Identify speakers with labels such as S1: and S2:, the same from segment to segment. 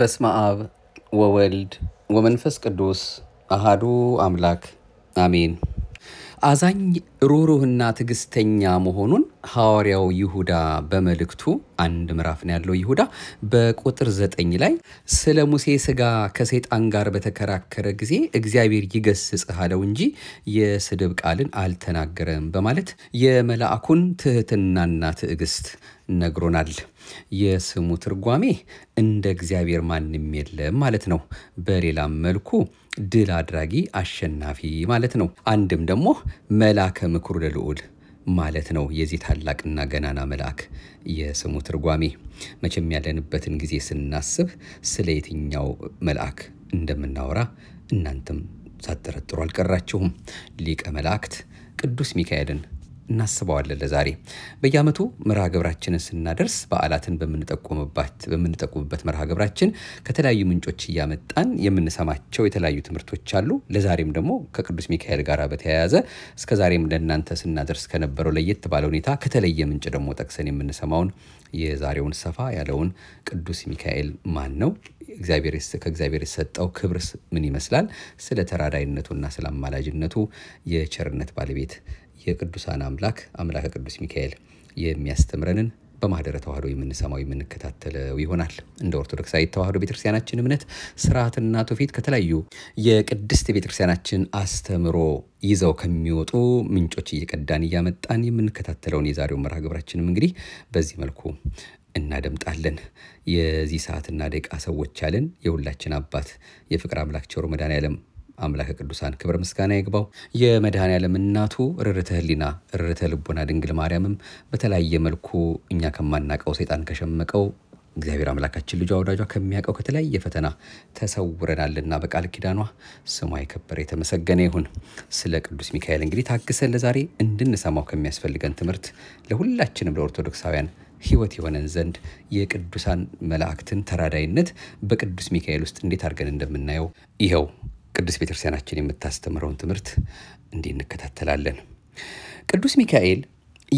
S1: በስመ አብ ወወልድ ወመንፈስ ቅዱስ አሃዱ አምላክ አሜን። አዛኝ ሩህሩህና ትዕግስተኛ መሆኑን ሐዋርያው ይሁዳ በመልእክቱ አንድ ምዕራፍ ያለው። ይሁዳ በቁጥር ዘጠኝ ላይ ስለ ሙሴ ስጋ ከሰይጣን ጋር በተከራከረ ጊዜ እግዚአብሔር ይገስጽህ አለው እንጂ የስድብ ቃልን አልተናገረም በማለት የመልአኩን ትህትናና ትዕግስት ነግሮናል። የስሙ ትርጓሜ እንደ እግዚአብሔር ማንም የለም ማለት ነው። በሌላም መልኩ ድል አድራጊ አሸናፊ ማለት ነው። አንድም ደግሞ መላከ ምክሩ ለልዑል ማለት ነው። የዚህ ታላቅና ገናና መልአክ የስሙ ትርጓሜ መቼም ያለንበትን ጊዜ ስናስብ ስለ የትኛው መልአክ እንደምናወራ እናንተም ሳትጠረጥሩ አልቀራችሁም። ሊቀ መላእክት ቅዱስ ሚካኤልን እናስበዋለን። ለዛሬ በየአመቱ መርሃ ግብራችንን ስናደርስ በዓላትን በምንጠቁምበት መርሃ ግብራችን ከተለያዩ ምንጮች እያመጣን የምንሰማቸው የተለያዩ ትምህርቶች አሉ። ለዛሬም ደግሞ ከቅዱስ ሚካኤል ጋር በተያያዘ እስከዛሬም ለእናንተ ስናደርስ ከነበረው ለየት ባለ ሁኔታ ከተለየ ምንጭ ደግሞ ጠቅሰን የምንሰማውን የዛሬውን ሰፋ ያለውን ቅዱስ ሚካኤል ማን ነው? ከእግዚአብሔር የሰጠው ክብርስ ምን ይመስላል? ስለ ተራዳይነቱና ስለ አማላጅነቱ የቸርነት ባለቤት የቅዱሳን አምላክ አምላከ ቅዱስ ሚካኤል የሚያስተምረንን በማህደረ ተዋህዶ የምንሰማው የምንከታተለው ይሆናል። እንደ ኦርቶዶክሳዊት ተዋህዶ ቤተክርስቲያናችን እምነት ስርዓትና ትውፊት ከተለያዩ የቅድስት ቤተክርስቲያናችን አስተምሮ ይዘው ከሚወጡ ምንጮች እየቀዳን እያመጣን የምንከታተለውን የዛሬው መርሃ ግብራችንም እንግዲህ በዚህ መልኩ እናደምጣለን። የዚህ ሰዓትና ደቂቃ ሰዎች ያለን የሁላችን አባት የፍቅር አምላክ ቸሮ መዳን ዓለም አምላከ ቅዱሳን ክብር ምስጋና ይግባው። የመድኃኔ ዓለም እናቱ ርርተ ህሊና ርርተ ልቦና ድንግል ማርያምም በተለያየ መልኩ እኛ ከማናቀው ሰይጣን ከሸመቀው እግዚአብሔር አምላካችን ልጇ ወዳጇ ከሚያውቀው ከተለያየ ፈተና ተሰውረናልና በቃል ኪዳኗ ስሟ የከበረ የተመሰገነ ይሁን። ስለ ቅዱስ ሚካኤል እንግዲህ ታግሰን ለዛሬ እንድንሰማው ከሚያስፈልገን ትምህርት ለሁላችንም ለኦርቶዶክሳውያን ህይወት የሆነን ዘንድ የቅዱሳን መላእክትን ተራዳይነት በቅዱስ ሚካኤል ውስጥ እንዴት አድርገን እንደምናየው ይኸው ቅዱስ ቤተክርስቲያናችን የምታስተምረውን ትምህርት እንዲህ እንከታተላለን። ቅዱስ ሚካኤል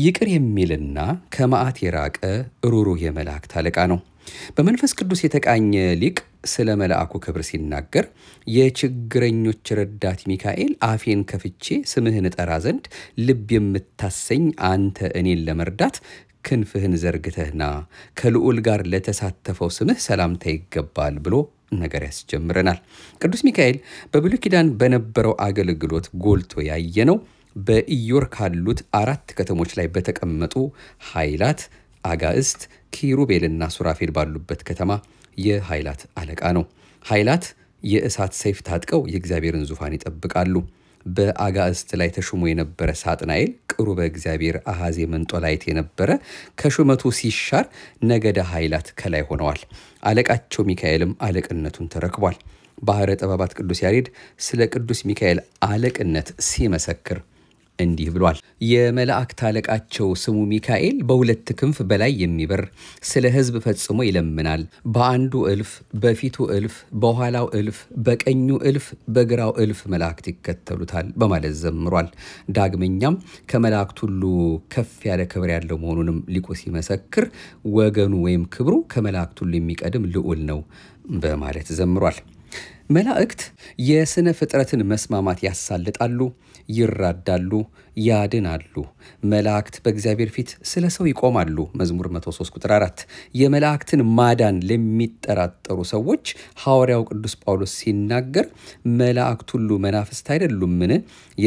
S1: ይቅር የሚልና ከመዓት የራቀ ሩሩህ የመላእክት አለቃ ነው። በመንፈስ ቅዱስ የተቃኘ ሊቅ ስለ መልአኩ ክብር ሲናገር የችግረኞች ረዳት ሚካኤል አፌን ከፍቼ ስምህን እጠራ ዘንድ ልብ የምታሰኝ አንተ እኔን ለመርዳት ክንፍህን ዘርግተህና ከልዑል ጋር ለተሳተፈው ስምህ ሰላምታ ይገባል ብሎ ነገር ያስጀምረናል። ቅዱስ ሚካኤል በብሉይ ኪዳን በነበረው አገልግሎት ጎልቶ ያየነው በኢዮር ካሉት አራት ከተሞች ላይ በተቀመጡ ኃይላት አጋእስት፣ ኪሩቤልና ሱራፌል ባሉበት ከተማ የኃይላት አለቃ ነው። ኃይላት የእሳት ሰይፍ ታጥቀው የእግዚአብሔርን ዙፋን ይጠብቃሉ። በአጋእስት ላይ ተሹሞ የነበረ ሳጥናኤል ቅሩበ እግዚአብሔር አሐዜ መንጦላይት የነበረ ከሹመቱ ሲሻር ነገደ ኃይላት ከላይ ሆነዋል። አለቃቸው ሚካኤልም አለቅነቱን ተረክቧል። ባህረ ጥበባት ቅዱስ ያሬድ ስለ ቅዱስ ሚካኤል አለቅነት ሲመሰክር እንዲህ ብሏል። የመላእክት አለቃቸው ስሙ ሚካኤል በሁለት ክንፍ በላይ የሚበር ስለ ሕዝብ ፈጽሞ ይለምናል። በአንዱ እልፍ፣ በፊቱ እልፍ፣ በኋላው እልፍ፣ በቀኙ እልፍ፣ በግራው እልፍ መላእክት ይከተሉታል በማለት ዘምሯል። ዳግመኛም ከመላእክት ሁሉ ከፍ ያለ ክብር ያለው መሆኑንም ሊቁ ሲመሰክር ወገኑ ወይም ክብሩ ከመላእክት ሁሉ የሚቀድም ልዑል ነው በማለት ዘምሯል። መላእክት የሥነ ፍጥረትን መስማማት ያሳልጣሉ፣ ይራዳሉ፣ ያድናሉ። መላእክት በእግዚአብሔር ፊት ስለ ሰው ይቆማሉ። መዝሙር 103 ቁጥር 4 የመላእክትን ማዳን ለሚጠራጠሩ ሰዎች ሐዋርያው ቅዱስ ጳውሎስ ሲናገር መላእክት ሁሉ መናፍስት አይደሉምን?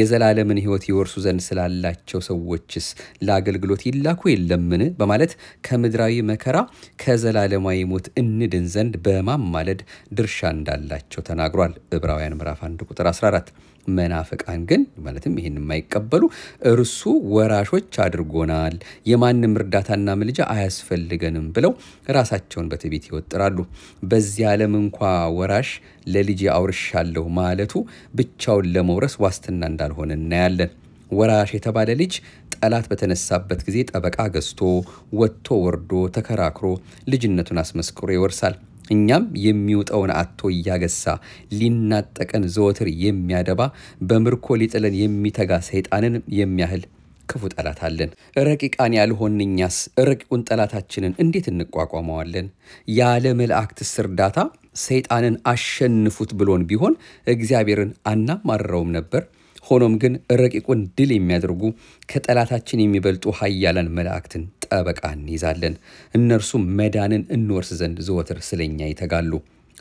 S1: የዘላለምን ሕይወት ይወርሱ ዘንድ ስላላቸው ሰዎችስ ለአገልግሎት ይላኩ የለምን? በማለት ከምድራዊ መከራ ከዘላለማዊ ሞት እንድን ዘንድ በማማለድ ድርሻ እንዳላቸው ተናግሯል። ዕብራውያን ምዕራፍ 1 ቁጥር 14 መናፍቃን ግን ማለትም ይህን የማይቀበሉ እርሱ ወራሾች አድርጎናል፣ የማንም እርዳታና ምልጃ አያስፈልገንም ብለው ራሳቸውን በትዕቢት ይወጥራሉ። በዚህ ዓለም እንኳ ወራሽ ለልጅ አውርሻለሁ ማለቱ ብቻውን ለመውረስ ዋስትና እንዳልሆነ እናያለን። ወራሽ የተባለ ልጅ ጠላት በተነሳበት ጊዜ ጠበቃ ገዝቶ ወጥቶ ወርዶ ተከራክሮ ልጅነቱን አስመስክሮ ይወርሳል። እኛም የሚውጠውን አቶ እያገሳ ሊናጠቀን ዘወትር የሚያደባ በምርኮ ሊጥለን የሚተጋ ሰይጣንን የሚያህል ክፉ ጠላት አለን። ረቂቃን ያልሆን እኛስ ረቂቁን ጠላታችንን እንዴት እንቋቋመዋለን? ያለ መላእክትስ እርዳታ ሰይጣንን አሸንፉት ብሎን ቢሆን እግዚአብሔርን አናማርረውም ነበር። ሆኖም ግን ረቂቁን ድል የሚያደርጉ ከጠላታችን የሚበልጡ ኃያላን መላእክትን ጠበቃ እንይዛለን፣ እነርሱም መዳንን እንወርስ ዘንድ ዘወትር ስለኛ ይተጋሉ።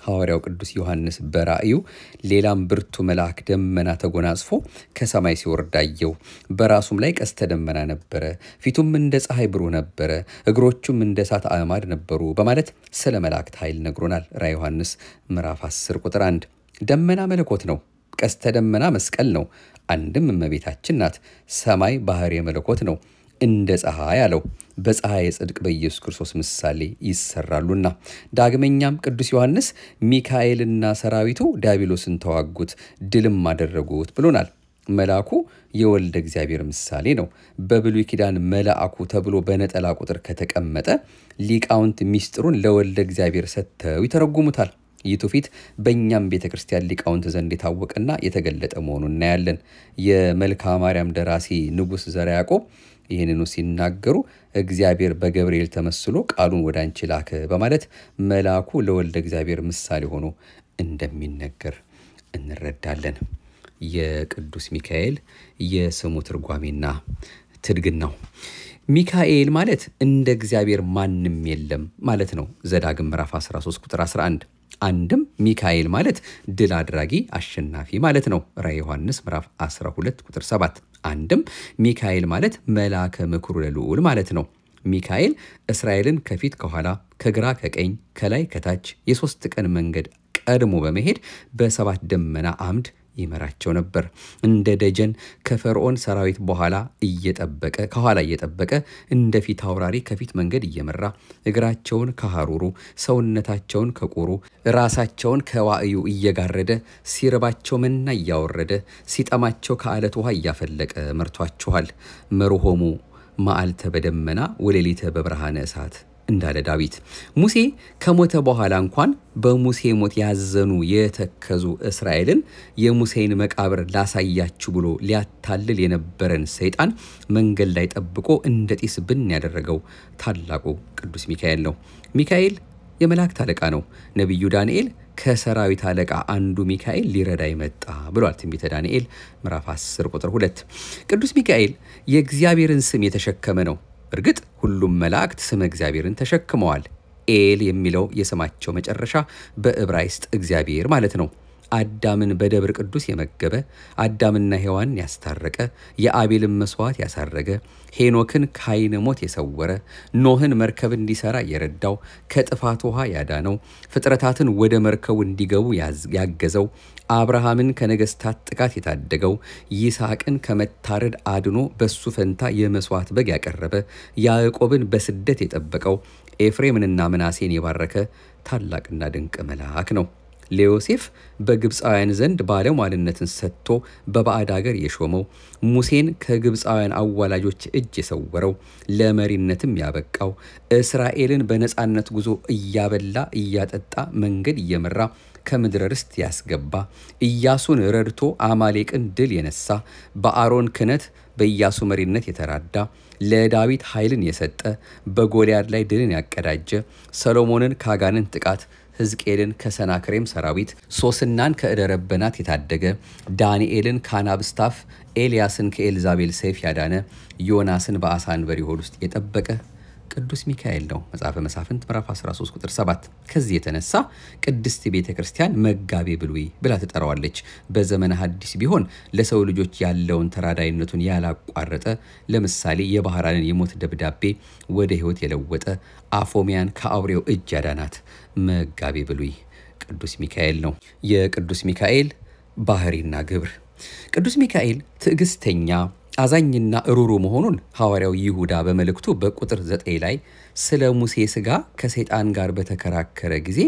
S1: ሐዋርያው ቅዱስ ዮሐንስ በራእዩ ሌላም ብርቱ መልአክ ደመና ተጎናጽፎ ከሰማይ ሲወርድ አየው። በራሱም ላይ ቀስተ ደመና ነበረ፣ ፊቱም እንደ ፀሐይ ብሩህ ነበረ፣ እግሮቹም እንደ እሳት አዕማድ ነበሩ በማለት ስለ መላእክት ኃይል ነግሮናል። ራእየ ዮሐንስ ምዕራፍ 10 ቁጥር 1። ደመና መለኮት ነው። ቀስተ ደመና መስቀል ነው። አንድም እመቤታችን ናት። ሰማይ ባህር የመለኮት ነው። እንደ ፀሐይ አለው። በፀሐይ ጽድቅ በኢየሱስ ክርስቶስ ምሳሌ ይሰራሉና። ዳግመኛም ቅዱስ ዮሐንስ ሚካኤልና ሰራዊቱ ዲያብሎስን ተዋጉት፣ ድልም አደረጉት ብሎናል። መልአኩ የወልደ እግዚአብሔር ምሳሌ ነው። በብሉይ ኪዳን መልአኩ ተብሎ በነጠላ ቁጥር ከተቀመጠ ሊቃውንት ሚስጥሩን ለወልደ እግዚአብሔር ሰጥተው ይተረጉሙታል። ይህ ትውፊት በእኛም ቤተ ክርስቲያን ሊቃውንት ዘንድ የታወቀና የተገለጠ መሆኑን እናያለን። የመልክዓ ማርያም ደራሲ ንጉሥ ዘርዓ ያዕቆብ ይህንኑ ሲናገሩ እግዚአብሔር በገብርኤል ተመስሎ ቃሉን ወደ አንቺ ላከ በማለት መልአኩ ለወልደ እግዚአብሔር ምሳሌ ሆኖ እንደሚነገር እንረዳለን። የቅዱስ ሚካኤል የስሙ ትርጓሜና ትድግናው ሚካኤል ማለት እንደ እግዚአብሔር ማንም የለም ማለት ነው። ዘዳግም ምዕራፍ 13 ቁጥር 11 አንድም ሚካኤል ማለት ድል አድራጊ አሸናፊ ማለት ነው። ራ ዮሐንስ ምዕራፍ 12 ቁጥር 7 አንድም ሚካኤል ማለት መላከ ምክሩ ለልዑል ማለት ነው። ሚካኤል እስራኤልን ከፊት ከኋላ፣ ከግራ ከቀኝ፣ ከላይ ከታች የሶስት ቀን መንገድ ቀድሞ በመሄድ በሰባት ደመና አምድ ይመራቸው ነበር። እንደ ደጀን ከፈርዖን ሰራዊት በኋላ እየጠበቀ ከኋላ እየጠበቀ እንደ ፊት አውራሪ ከፊት መንገድ እየመራ እግራቸውን ከሐሩሩ ሰውነታቸውን ከቁሩ ራሳቸውን ከዋእዩ እየጋረደ ሲርባቸው መና እያወረደ ሲጠማቸው ከአለት ውሃ እያፈለቀ መርቷችኋል። መርሆሙ መዓልተ በደመና ወሌሊተ በብርሃነ እሳት እንዳለ ዳዊት። ሙሴ ከሞተ በኋላ እንኳን በሙሴ ሞት ያዘኑ የተከዙ እስራኤልን የሙሴን መቃብር ላሳያችሁ ብሎ ሊያታልል የነበረን ሰይጣን መንገድ ላይ ጠብቆ እንደ ጢስ ብን ያደረገው ታላቁ ቅዱስ ሚካኤል ነው። ሚካኤል የመላእክት አለቃ ነው። ነቢዩ ዳንኤል ከሰራዊት አለቃ አንዱ ሚካኤል ሊረዳ ይመጣ ብሏል። ትንቢተ ዳንኤል ምዕራፍ 10 ቁጥር 2 ቅዱስ ሚካኤል የእግዚአብሔርን ስም የተሸከመ ነው። እርግጥ ሁሉም መላእክት ስመ እግዚአብሔርን ተሸክመዋል። ኤል የሚለው የስማቸው መጨረሻ በዕብራይስጥ እግዚአብሔር ማለት ነው። አዳምን በደብር ቅዱስ የመገበ፣ አዳምና ሔዋን ያስታረቀ፣ የአቤልን መስዋዕት ያሳረገ፣ ሄኖክን ከዓይነ ሞት የሰወረ፣ ኖህን መርከብ እንዲሰራ የረዳው፣ ከጥፋት ውሃ ያዳነው፣ ፍጥረታትን ወደ መርከቡ እንዲገቡ ያገዘው፣ አብርሃምን ከነገስታት ጥቃት የታደገው ይስሐቅን ከመታረድ አድኖ በሱ ፈንታ የመስዋዕት በግ ያቀረበ ያዕቆብን በስደት የጠበቀው ኤፍሬምንና ምናሴን የባረከ ታላቅና ድንቅ መልአክ ነው። ለዮሴፍ በግብፃውያን ዘንድ ባለሟልነትን ሰጥቶ በባዕድ አገር የሾመው፣ ሙሴን ከግብፃውያን አዋላጆች እጅ የሰወረው፣ ለመሪነትም ያበቃው፣ እስራኤልን በነፃነት ጉዞ እያበላ እያጠጣ መንገድ እየመራ ከምድረ ርስት ያስገባ ኢያሱን ረድቶ አማሌቅን ድል የነሳ በአሮን ክነት በኢያሱ መሪነት የተራዳ ለዳዊት ኃይልን የሰጠ በጎልያድ ላይ ድልን ያቀዳጀ ሰሎሞንን ካጋንን ጥቃት ሕዝቅኤልን ከሰናክሬም ሰራዊት ሶስናን ከእደረበናት የታደገ ዳንኤልን ከአናብስታፍ ኤልያስን ከኤልዛቤል ሰይፍ ያዳነ ዮናስን በአሳ አንበሪ ሆድ ውስጥ የጠበቀ ቅዱስ ሚካኤል ነው። መጽሐፈ መሳፍንት ምዕራፍ 13 ቁጥር 7። ከዚህ የተነሳ ቅድስት ቤተ ክርስቲያን መጋቤ ብሉይ ብላ ትጠራዋለች። በዘመነ ሐዲስ ቢሆን ለሰው ልጆች ያለውን ተራዳይነቱን ያላቋረጠ ለምሳሌ የባህራንን የሞት ደብዳቤ ወደ ሕይወት የለወጠ አፎሚያን ከአውሬው እጅ ያዳናት መጋቤ ብሉይ ቅዱስ ሚካኤል ነው። የቅዱስ ሚካኤል ባህሪና ግብር ቅዱስ ሚካኤል ትዕግስተኛ አዛኝና እሩሩ መሆኑን ሐዋርያው ይሁዳ በመልእክቱ በቁጥር 9 ላይ ስለ ሙሴ ሥጋ ከሰይጣን ጋር በተከራከረ ጊዜ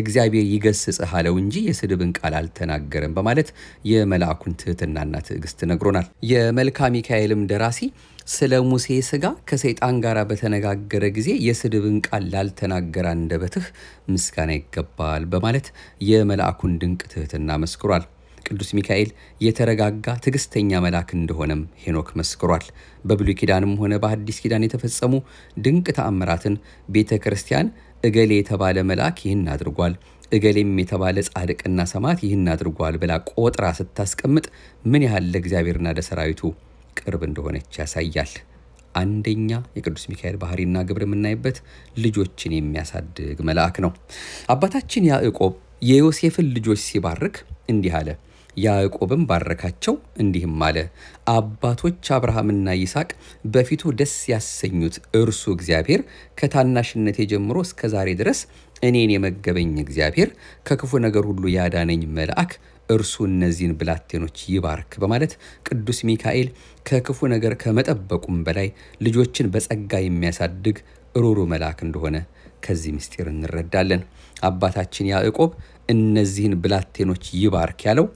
S1: እግዚአብሔር ይገስጽህ አለው እንጂ የስድብን ቃል አልተናገረም በማለት የመልአኩን ትህትናና ትዕግስት ነግሮናል። የመልካ ሚካኤልም ደራሲ ስለ ሙሴ ሥጋ ከሰይጣን ጋር በተነጋገረ ጊዜ የስድብን ቃል ላልተናገረ አንደበትህ ምስጋና ይገባል በማለት የመልአኩን ድንቅ ትህትና መስክሯል። ቅዱስ ሚካኤል የተረጋጋ ትዕግስተኛ መልአክ እንደሆነም ሄኖክ መስክሯል። በብሉይ ኪዳንም ሆነ በአዲስ ኪዳን የተፈጸሙ ድንቅ ተአምራትን ቤተ ክርስቲያን እገሌ የተባለ መልአክ ይህን አድርጓል እገሌም የተባለ ጻድቅና ሰማዕት ይህን አድርጓል ብላ ቆጥራ ስታስቀምጥ ምን ያህል ለእግዚአብሔርና ለሰራዊቱ ቅርብ እንደሆነች ያሳያል። አንደኛ የቅዱስ ሚካኤል ባህሪና ግብር የምናይበት ልጆችን የሚያሳድግ መልአክ ነው። አባታችን ያዕቆብ የዮሴፍን ልጆች ሲባርክ እንዲህ አለ። ያዕቆብም ባረካቸው እንዲህም አለ፣ አባቶች አብርሃምና ይስሐቅ በፊቱ ደስ ያሰኙት እርሱ እግዚአብሔር ከታናሽነቴ ጀምሮ እስከ ዛሬ ድረስ እኔን የመገበኝ እግዚአብሔር ከክፉ ነገር ሁሉ ያዳነኝ መልአክ እርሱ እነዚህን ብላቴኖች ይባርክ በማለት ቅዱስ ሚካኤል ከክፉ ነገር ከመጠበቁም በላይ ልጆችን በጸጋ የሚያሳድግ ሩሩ መልአክ እንደሆነ ከዚህ ምስጢር እንረዳለን። አባታችን ያዕቆብ እነዚህን ብላቴኖች ይባርክ ያለው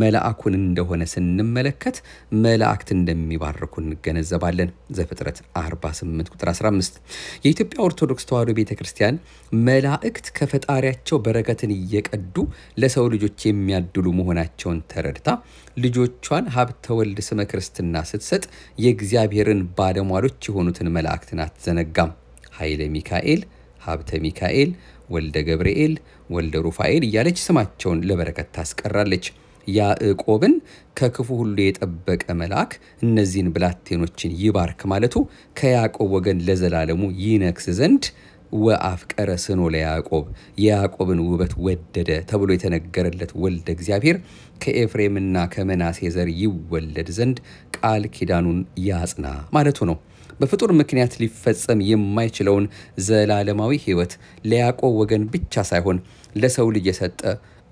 S1: መላአኩን እንደሆነ ስንመለከት መላእክት እንደሚባርኩ እንገነዘባለን። ዘፍጥረት 48 ቁጥር 15 የኢትዮጵያ ኦርቶዶክስ ተዋሕዶ ቤተ ክርስቲያን መላእክት ከፈጣሪያቸው በረከትን እየቀዱ ለሰው ልጆች የሚያድሉ መሆናቸውን ተረድታ ልጆቿን ሀብተ ወልድ ስመ ክርስትና ስትሰጥ የእግዚአብሔርን ባለሟሎች የሆኑትን መላእክትን አትዘነጋም። ኃይለ ሚካኤል፣ ሀብተ ሚካኤል፣ ወልደ ገብርኤል፣ ወልደ ሩፋኤል እያለች ስማቸውን ለበረከት ታስቀራለች። ያዕቆብን ከክፉ ሁሉ የጠበቀ መልአክ እነዚህን ብላቴኖችን ይባርክ ማለቱ ከያዕቆብ ወገን ለዘላለሙ ይነግስ ዘንድ ወአፍቀረ ስኖ ለያዕቆብ የያዕቆብን ውበት ወደደ ተብሎ የተነገረለት ወልደ እግዚአብሔር ከኤፍሬምና ከመናሴ ዘር ይወለድ ዘንድ ቃል ኪዳኑን ያጽና ማለቱ ነው። በፍጡር ምክንያት ሊፈጸም የማይችለውን ዘላለማዊ ሕይወት ለያዕቆብ ወገን ብቻ ሳይሆን ለሰው ልጅ የሰጠ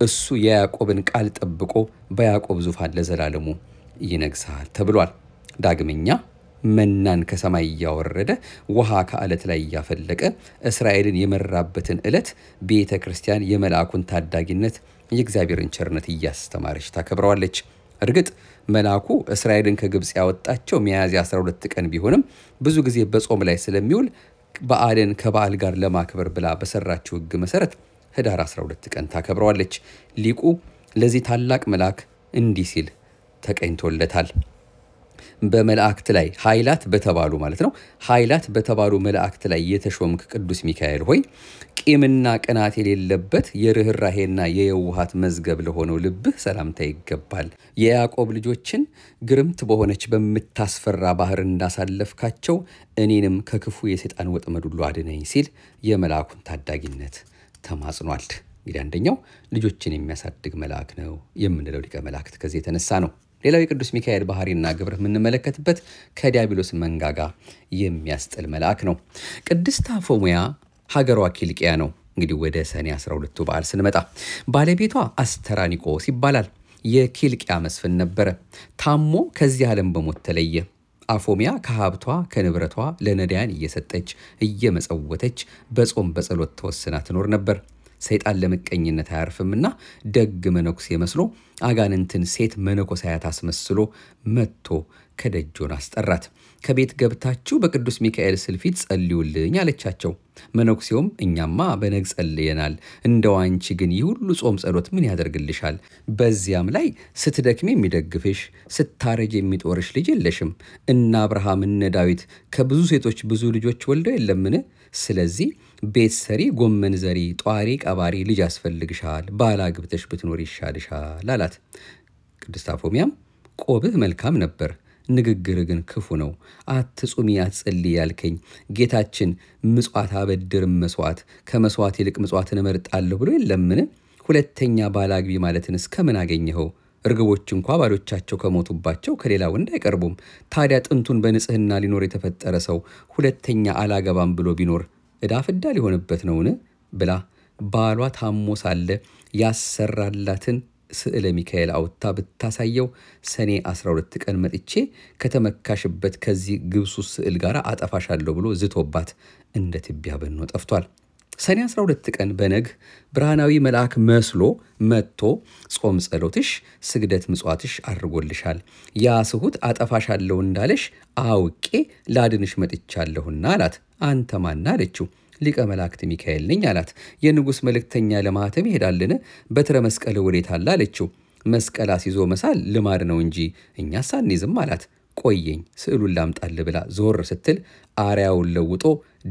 S1: እሱ የያዕቆብን ቃል ጠብቆ በያዕቆብ ዙፋን ለዘላለሙ ይነግሳል ተብሏል። ዳግመኛ መናን ከሰማይ እያወረደ ውሃ ከአለት ላይ እያፈለቀ እስራኤልን የመራበትን ዕለት ቤተ ክርስቲያን የመልአኩን ታዳጊነት የእግዚአብሔርን ቸርነት እያስተማረች ታከብረዋለች። እርግጥ መልአኩ እስራኤልን ከግብፅ ያወጣቸው ሚያዝያ 12 ቀን ቢሆንም ብዙ ጊዜ በጾም ላይ ስለሚውል በዓልን ከበዓል ጋር ለማክበር ብላ በሰራችው ሕግ መሰረት ህዳር 12 ቀን ታከብረዋለች። ሊቁ ለዚህ ታላቅ መልአክ እንዲህ ሲል ተቀኝቶለታል። በመላእክት ላይ ኃይላት በተባሉ ማለት ነው ኃይላት በተባሉ መላእክት ላይ የተሾምክ ቅዱስ ሚካኤል ሆይ ቂምና ቅናት የሌለበት የርኅራሄና የየውሃት መዝገብ ለሆነው ልብህ ሰላምታ ይገባል። የያዕቆብ ልጆችን ግርምት በሆነች በምታስፈራ ባህር እንዳሳለፍካቸው እኔንም ከክፉ የሰይጣን ወጥመድ ሁሉ አድነኝ ሲል የመልአኩን ታዳጊነት ተማጽኗል። እንግዲህ አንደኛው ልጆችን የሚያሳድግ መልአክ ነው የምንለው ሊቀ መላእክት ከዚህ የተነሳ ነው። ሌላው የቅዱስ ሚካኤል ባህሪና ግብር የምንመለከትበት ከዲያብሎስ መንጋጋ የሚያስጥል መልአክ ነው። ቅድስት አፎሙያ ሀገሯ ኪልቅያ ነው። እንግዲህ ወደ ሰኔ 12ቱ በዓል ስንመጣ ባለቤቷ አስተራኒቆስ ይባላል። የኪልቅያ መስፍን ነበረ። ታሞ ከዚህ ዓለም በሞት ተለየ። አፎሚያ ከሀብቷ ከንብረቷ ለነዳያን እየሰጠች እየመጸወተች በጾም በጸሎት ተወስና ትኖር ነበር። ሰይጣን ለምቀኝነት አያርፍምና ደግ መነኩሴ መስሎ አጋንንትን ሴት መነኮሳያት አስመስሎ መጥቶ ከደጆን አስጠራት። ከቤት ገብታችሁ በቅዱስ ሚካኤል ስልፊት ጸልዩልኝ አለቻቸው። መነኩሴውም እኛማ በነግ ጸልየናል፣ እንደ ዋንቺ ግን ይህ ሁሉ ጾም ጸሎት ምን ያደርግልሻል? በዚያም ላይ ስትደክም የሚደግፍሽ ስታረጅ የሚጦርሽ ልጅ የለሽም። እነ አብርሃም እነ ዳዊት ከብዙ ሴቶች ብዙ ልጆች ወልደው የለምን? ስለዚህ ቤት ሰሪ፣ ጎመን ዘሪ፣ ጧሪ ቀባሪ ልጅ ያስፈልግሻል፣ ባላ ግብተሽ ብትኖር ይሻልሻል አላት። ቅድስት አፎሚያም ቆብህ መልካም ነበር፣ ንግግር ግን ክፉ ነው። አትጹሚ አትጸልይ ያልከኝ ጌታችን ምጽዋት አበድርም መስዋዕት ከመስዋዕት ይልቅ ምጽዋትን እመርጣለሁ ብሎ የለምን? ሁለተኛ ባል አግቢ ማለትን እስከምን አገኘኸው? እርግቦች እንኳ ባሎቻቸው ከሞቱባቸው ከሌላ ወንድ አይቀርቡም። ታዲያ ጥንቱን በንጽህና ሊኖር የተፈጠረ ሰው ሁለተኛ አላገባም ብሎ ቢኖር ዕዳ ፍዳ ሊሆንበት ነውን? ብላ ባሏ ታሞ ሳለ ያሰራላትን ስዕለ ሚካኤል አውታ ብታሳየው ሰኔ 12 ቀን መጥቼ ከተመካሽበት ከዚህ ግብሱ ስዕል ጋር አጠፋሻለሁ ብሎ ዝቶባት እንደ ትቢያ በኖ ጠፍቷል። ሰኔ 12 ቀን በነግ ብርሃናዊ መልአክ መስሎ መጥቶ ጾም ጸሎትሽ፣ ስግደት ምጽዋትሽ አድርጎልሻል፣ ያ ስሁት አጠፋሻለሁ እንዳለሽ አውቄ ላድንሽ መጥቻለሁና አላት። አንተ ማና አለችው። ሊቀ መላእክት ሚካኤል ነኝ አላት። የንጉሥ መልእክተኛ ለማኅተም ይሄዳልን? በትረ መስቀል ወዴት አለ አለችው። መስቀል አስይዞ መሳል ልማድ ነው እንጂ እኛ ሳንይዝም አላት። ቆየኝ ስዕሉን ላምጣል ብላ ዞር ስትል አርያውን ለውጦ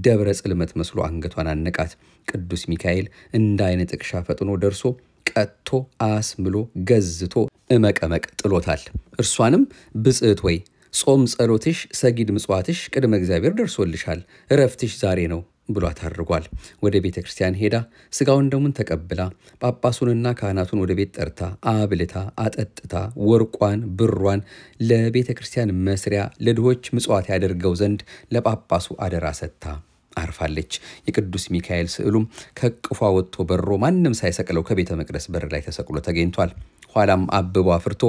S1: ደብረ ጽልመት መስሎ አንገቷን አነቃት። ቅዱስ ሚካኤል እንደ አይነ ጥቅሻ ፈጥኖ ደርሶ ቀጥቶ አስምሎ ገዝቶ እመቀመቅ ጥሎታል። እርሷንም ብጽዕት ወይ ጾም ጸሎትሽ፣ ሰጊድ ምጽዋትሽ ቅድመ እግዚአብሔር ደርሶልሻል። እረፍትሽ ዛሬ ነው ብሎ አታርጓል። ወደ ቤተ ክርስቲያን ሄዳ ስጋውን ደሙን ተቀብላ ጳጳሱንና ካህናቱን ወደ ቤት ጠርታ አብልታ አጠጥታ ወርቋን ብሯን ለቤተ ክርስቲያን መስሪያ ለድሆች ምጽዋት ያደርገው ዘንድ ለጳጳሱ አደራ ሰጥታ አርፋለች። የቅዱስ ሚካኤል ስዕሉም ከቅፏ ወጥቶ በሮ ማንም ሳይሰቅለው ከቤተ መቅደስ በር ላይ ተሰቅሎ ተገኝቷል። ኋላም አብቦ አፍርቶ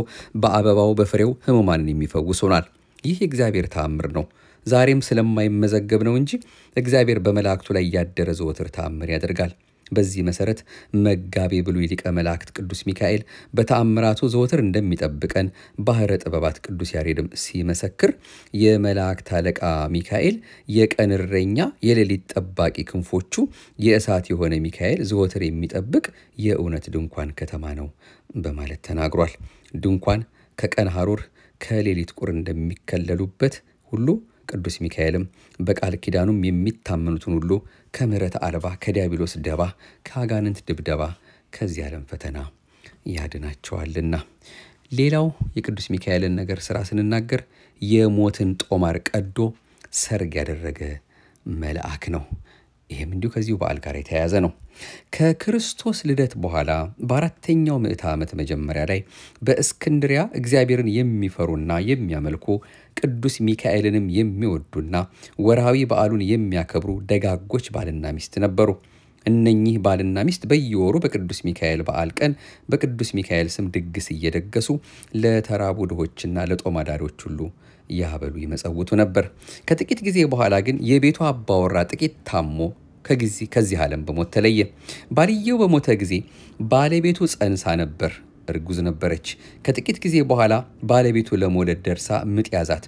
S1: በአበባው በፍሬው ህሙማንን የሚፈውስ ሆኗል። ይህ የእግዚአብሔር ተአምር ነው። ዛሬም ስለማይመዘገብ ነው እንጂ እግዚአብሔር በመላእክቱ ላይ እያደረ ዘወትር ተአምር ያደርጋል። በዚህ መሰረት መጋቤ ብሉይ ሊቀ መላእክት ቅዱስ ሚካኤል በተአምራቱ ዘወትር እንደሚጠብቀን ባህረ ጥበባት ቅዱስ ያሬድም ሲመሰክር የመላእክት አለቃ ሚካኤል የቀን እረኛ፣ የሌሊት ጠባቂ ክንፎቹ የእሳት የሆነ ሚካኤል ዘወትር የሚጠብቅ የእውነት ድንኳን ከተማ ነው በማለት ተናግሯል። ድንኳን ከቀን ሐሩር ከሌሊት ቁር እንደሚከለሉበት ሁሉ ቅዱስ ሚካኤልም በቃል ኪዳኑም የሚታመኑትን ሁሉ ከምሕረት አልባ ከዲያብሎስ ደባ ከአጋንንት ድብደባ ከዚህ ዓለም ፈተና ያድናቸዋልና። ሌላው የቅዱስ ሚካኤልን ነገር ስራ ስንናገር የሞትን ጦማር ቀዶ ሰርግ ያደረገ መልአክ ነው። ይህም እንዲሁ ከዚሁ በዓል ጋር የተያያዘ ነው። ከክርስቶስ ልደት በኋላ በአራተኛው ምዕተ ዓመት መጀመሪያ ላይ በእስክንድሪያ እግዚአብሔርን የሚፈሩና የሚያመልኩ ቅዱስ ሚካኤልንም የሚወዱና ወርሃዊ በዓሉን የሚያከብሩ ደጋጎች ባልና ሚስት ነበሩ። እነኚህ ባልና ሚስት በየወሩ በቅዱስ ሚካኤል በዓል ቀን በቅዱስ ሚካኤል ስም ድግስ እየደገሱ ለተራቡ ድሆችና ለጦም አዳሪዎች ሁሉ ያበሉ ይመጸውቱ ነበር። ከጥቂት ጊዜ በኋላ ግን የቤቱ አባወራ ጥቂት ታሞ ከጊዜ ከዚህ ዓለም በሞት ተለየ። ባልየው በሞተ ጊዜ ባለቤቱ ጸንሳ ነበር፣ እርጉዝ ነበረች። ከጥቂት ጊዜ በኋላ ባለቤቱ ለመውለድ ደርሳ ምጥ ያዛት።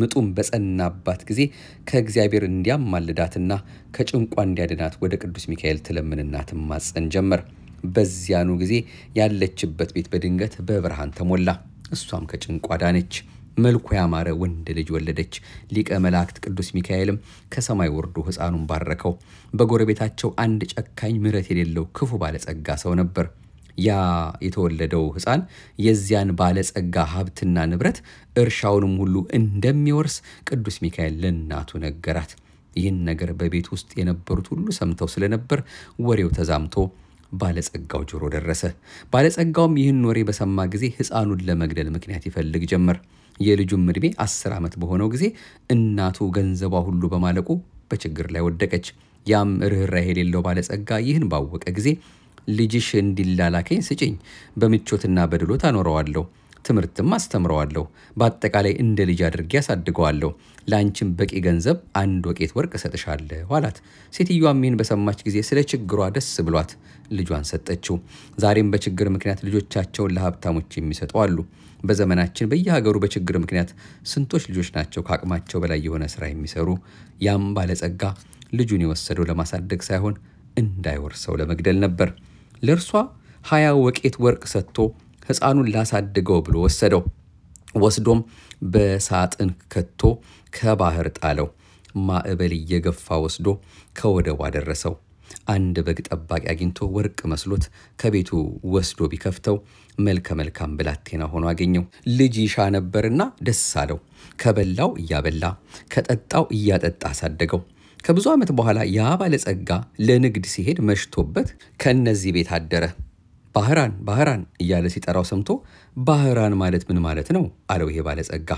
S1: ምጡም በጸናባት ጊዜ ከእግዚአብሔር እንዲያማልዳትና ከጭንቋ እንዲያድናት ወደ ቅዱስ ሚካኤል ትለምንና ትማጸን ጀመር። በዚያኑ ጊዜ ያለችበት ቤት በድንገት በብርሃን ተሞላ። እሷም ከጭንቋ ዳነች። መልኩ ያማረ ወንድ ልጅ ወለደች። ሊቀ መላእክት ቅዱስ ሚካኤልም ከሰማይ ወርዶ ሕፃኑን ባረከው። በጎረቤታቸው አንድ ጨካኝ፣ ምሕረት የሌለው ክፉ ባለጸጋ ሰው ነበር። ያ የተወለደው ሕፃን የዚያን ባለጸጋ ሀብትና ንብረት እርሻውንም ሁሉ እንደሚወርስ ቅዱስ ሚካኤል ለእናቱ ነገራት። ይህን ነገር በቤት ውስጥ የነበሩት ሁሉ ሰምተው ስለነበር ወሬው ተዛምቶ ባለጸጋው ጆሮ ደረሰ። ባለጸጋውም ይህን ወሬ በሰማ ጊዜ ሕፃኑን ለመግደል ምክንያት ይፈልግ ጀመር። የልጁም ዕድሜ አስር ዓመት በሆነው ጊዜ እናቱ ገንዘቧ ሁሉ በማለቁ በችግር ላይ ወደቀች። ያም ርኅራኄ የሌለው ባለጸጋ ይህን ባወቀ ጊዜ ልጅሽ እንዲላላከኝ ስጭኝ፣ በምቾትና በድሎት አኖረዋለሁ፣ ትምህርትም አስተምረዋለሁ፣ በአጠቃላይ እንደ ልጅ አድርጌ አሳድገዋለሁ፣ ለአንቺም በቂ ገንዘብ አንድ ወቄት ወርቅ እሰጥሻለሁ አላት። ሴትዮዋም ይህን በሰማች ጊዜ ስለ ችግሯ ደስ ብሏት ልጇን ሰጠችው። ዛሬም በችግር ምክንያት ልጆቻቸውን ለሀብታሞች የሚሰጡ አሉ። በዘመናችን በየሀገሩ በችግር ምክንያት ስንቶች ልጆች ናቸው ከአቅማቸው በላይ የሆነ ስራ የሚሰሩ። ያም ባለጸጋ ልጁን የወሰደው ለማሳደግ ሳይሆን እንዳይወርሰው ለመግደል ነበር። ለእርሷ ሀያ ወቄት ወርቅ ሰጥቶ ሕፃኑን ላሳድገው ብሎ ወሰደው። ወስዶም በሳጥን ከቶ ከባህር ጣለው። ማዕበል እየገፋ ወስዶ ከወደቡ አደረሰው። አንድ በግ ጠባቂ አግኝቶ ወርቅ መስሎት ከቤቱ ወስዶ ቢከፍተው መልከ መልካም ብላቴና ሆኖ አገኘው። ልጅ ይሻ ነበርና ደስ አለው። ከበላው እያበላ ከጠጣው እያጠጣ አሳደገው። ከብዙ ዓመት በኋላ ያ ባለጸጋ ለንግድ ሲሄድ መሽቶበት ከእነዚህ ቤት አደረ። ባህራን ባህራን እያለ ሲጠራው ሰምቶ ባህራን ማለት ምን ማለት ነው አለው። ይሄ ባለጸጋ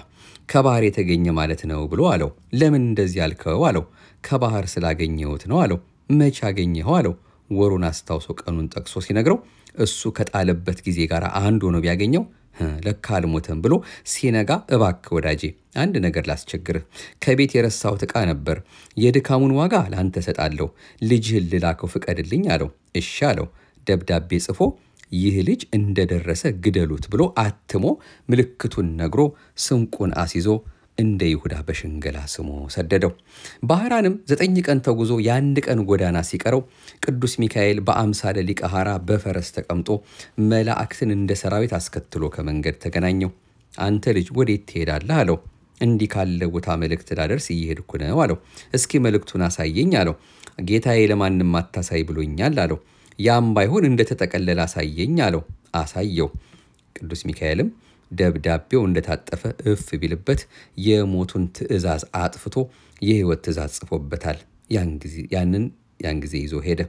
S1: ከባህር የተገኘ ማለት ነው ብሎ አለው። ለምን እንደዚህ አልከው አለው። ከባህር ስላገኘሁት ነው አለው። መቼ አገኘኸው አለው። ወሩን አስታውሶ ቀኑን ጠቅሶ ሲነግረው እሱ ከጣለበት ጊዜ ጋር አንድ ሆኖ ቢያገኘው ለካ አልሞተም ብሎ ሲነጋ፣ እባክ ወዳጄ አንድ ነገር ላስቸግርህ፣ ከቤት የረሳሁት ዕቃ ነበር። የድካሙን ዋጋ ለአንተ ሰጣለሁ። ልጅህን ልላከው ፍቀድልኝ አለው። እሺ አለው። ደብዳቤ ጽፎ ይህ ልጅ እንደደረሰ ግደሉት ብሎ አትሞ ምልክቱን ነግሮ ስንቁን አስይዞ እንደ ይሁዳ በሽንገላ ስሞ ሰደደው። ባህራንም ዘጠኝ ቀን ተጉዞ የአንድ ቀን ጎዳና ሲቀረው ቅዱስ ሚካኤል በአምሳለ ሊቀ ሐራ በፈረስ ተቀምጦ መላእክትን እንደ ሰራዊት አስከትሎ ከመንገድ ተገናኘው። አንተ ልጅ ወዴት ትሄዳለህ? አለው። እንዲህ ካለ ቦታ መልእክት ላደርስ እየሄድኩ ነው አለው። እስኪ መልእክቱን አሳየኝ አለው። ጌታዬ ለማንም አታሳይ ብሎኛል አለው። ያም ባይሆን እንደተጠቀለለ አሳየኝ አለው። አሳየው። ቅዱስ ሚካኤልም ደብዳቤው እንደታጠፈ እፍ ቢልበት የሞቱን ትዕዛዝ አጥፍቶ የህይወት ትዕዛዝ ጽፎበታል። ያንን ያን ጊዜ ይዞ ሄደ።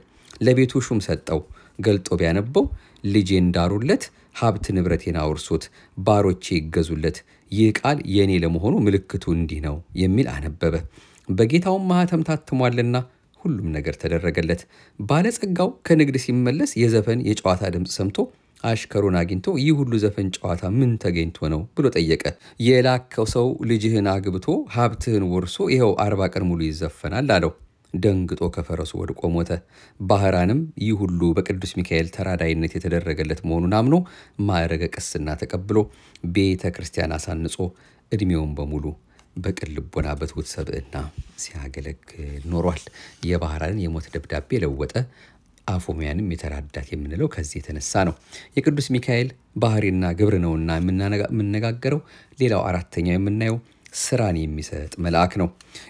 S1: ለቤቱ ሹም ሰጠው። ገልጦ ቢያነበው ልጄ እንዳሩለት ሀብት ንብረቴን አውርሱት፣ ባሮቼ ይገዙለት፣ ይህ ቃል የእኔ ለመሆኑ ምልክቱ እንዲህ ነው የሚል አነበበ። በጌታውም ማህተም ታትሟልና ሁሉም ነገር ተደረገለት። ባለጸጋው ከንግድ ሲመለስ የዘፈን የጨዋታ ድምፅ ሰምቶ አሽከሩን አግኝቶ ይህ ሁሉ ዘፈን ጨዋታ ምን ተገኝቶ ነው ብሎ ጠየቀ። የላከው ሰው ልጅህን አግብቶ ሀብትህን ወርሶ ይኸው አርባ ቀን ሙሉ ይዘፈናል አለው። ደንግጦ ከፈረሱ ወድቆ ሞተ። ባህራንም ይህ ሁሉ በቅዱስ ሚካኤል ተራዳይነት የተደረገለት መሆኑን አምኖ ማዕረገ ቅስና ተቀብሎ ቤተ ክርስቲያን አሳንጾ እድሜውን በሙሉ በቅን ልቦና በትሑት ሰብዕና ሲያገለግል ኖሯል። የባህራንን የሞት ደብዳቤ ለወጠ። አፎሚያንም የተራዳት የምንለው ከዚህ የተነሳ ነው። የቅዱስ ሚካኤል ባህሪና ግብር ነውና የምነጋገረው። ሌላው አራተኛው የምናየው ስራን የሚሰጥ መልአክ ነው።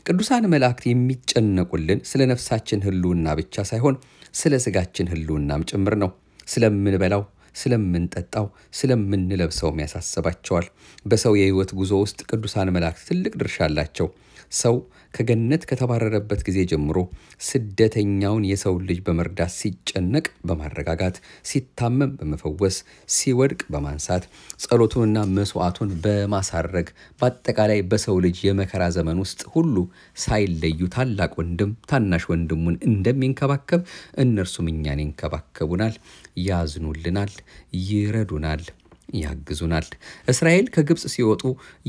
S1: ቅዱሳን መላእክት የሚጨነቁልን ስለ ነፍሳችን ህልውና ብቻ ሳይሆን ስለ ስጋችን ህልውናም ጭምር ነው። ስለምንበላው፣ ስለምንጠጣው፣ ስለምንለብሰውም ያሳስባቸዋል። በሰው የህይወት ጉዞ ውስጥ ቅዱሳን መላእክት ትልቅ ድርሻ አላቸው። ሰው ከገነት ከተባረረበት ጊዜ ጀምሮ ስደተኛውን የሰው ልጅ በመርዳት ሲጨነቅ በማረጋጋት ሲታመም በመፈወስ ሲወድቅ በማንሳት ጸሎቱንና መስዋዕቱን በማሳረግ በአጠቃላይ በሰው ልጅ የመከራ ዘመን ውስጥ ሁሉ ሳይለዩ ታላቅ ወንድም ታናሽ ወንድሙን እንደሚንከባከብ እነርሱም እኛን ይንከባከቡናል፣ ያዝኑልናል፣ ይረዱናል። ያግዙናል። እስራኤል ከግብፅ ሲወጡ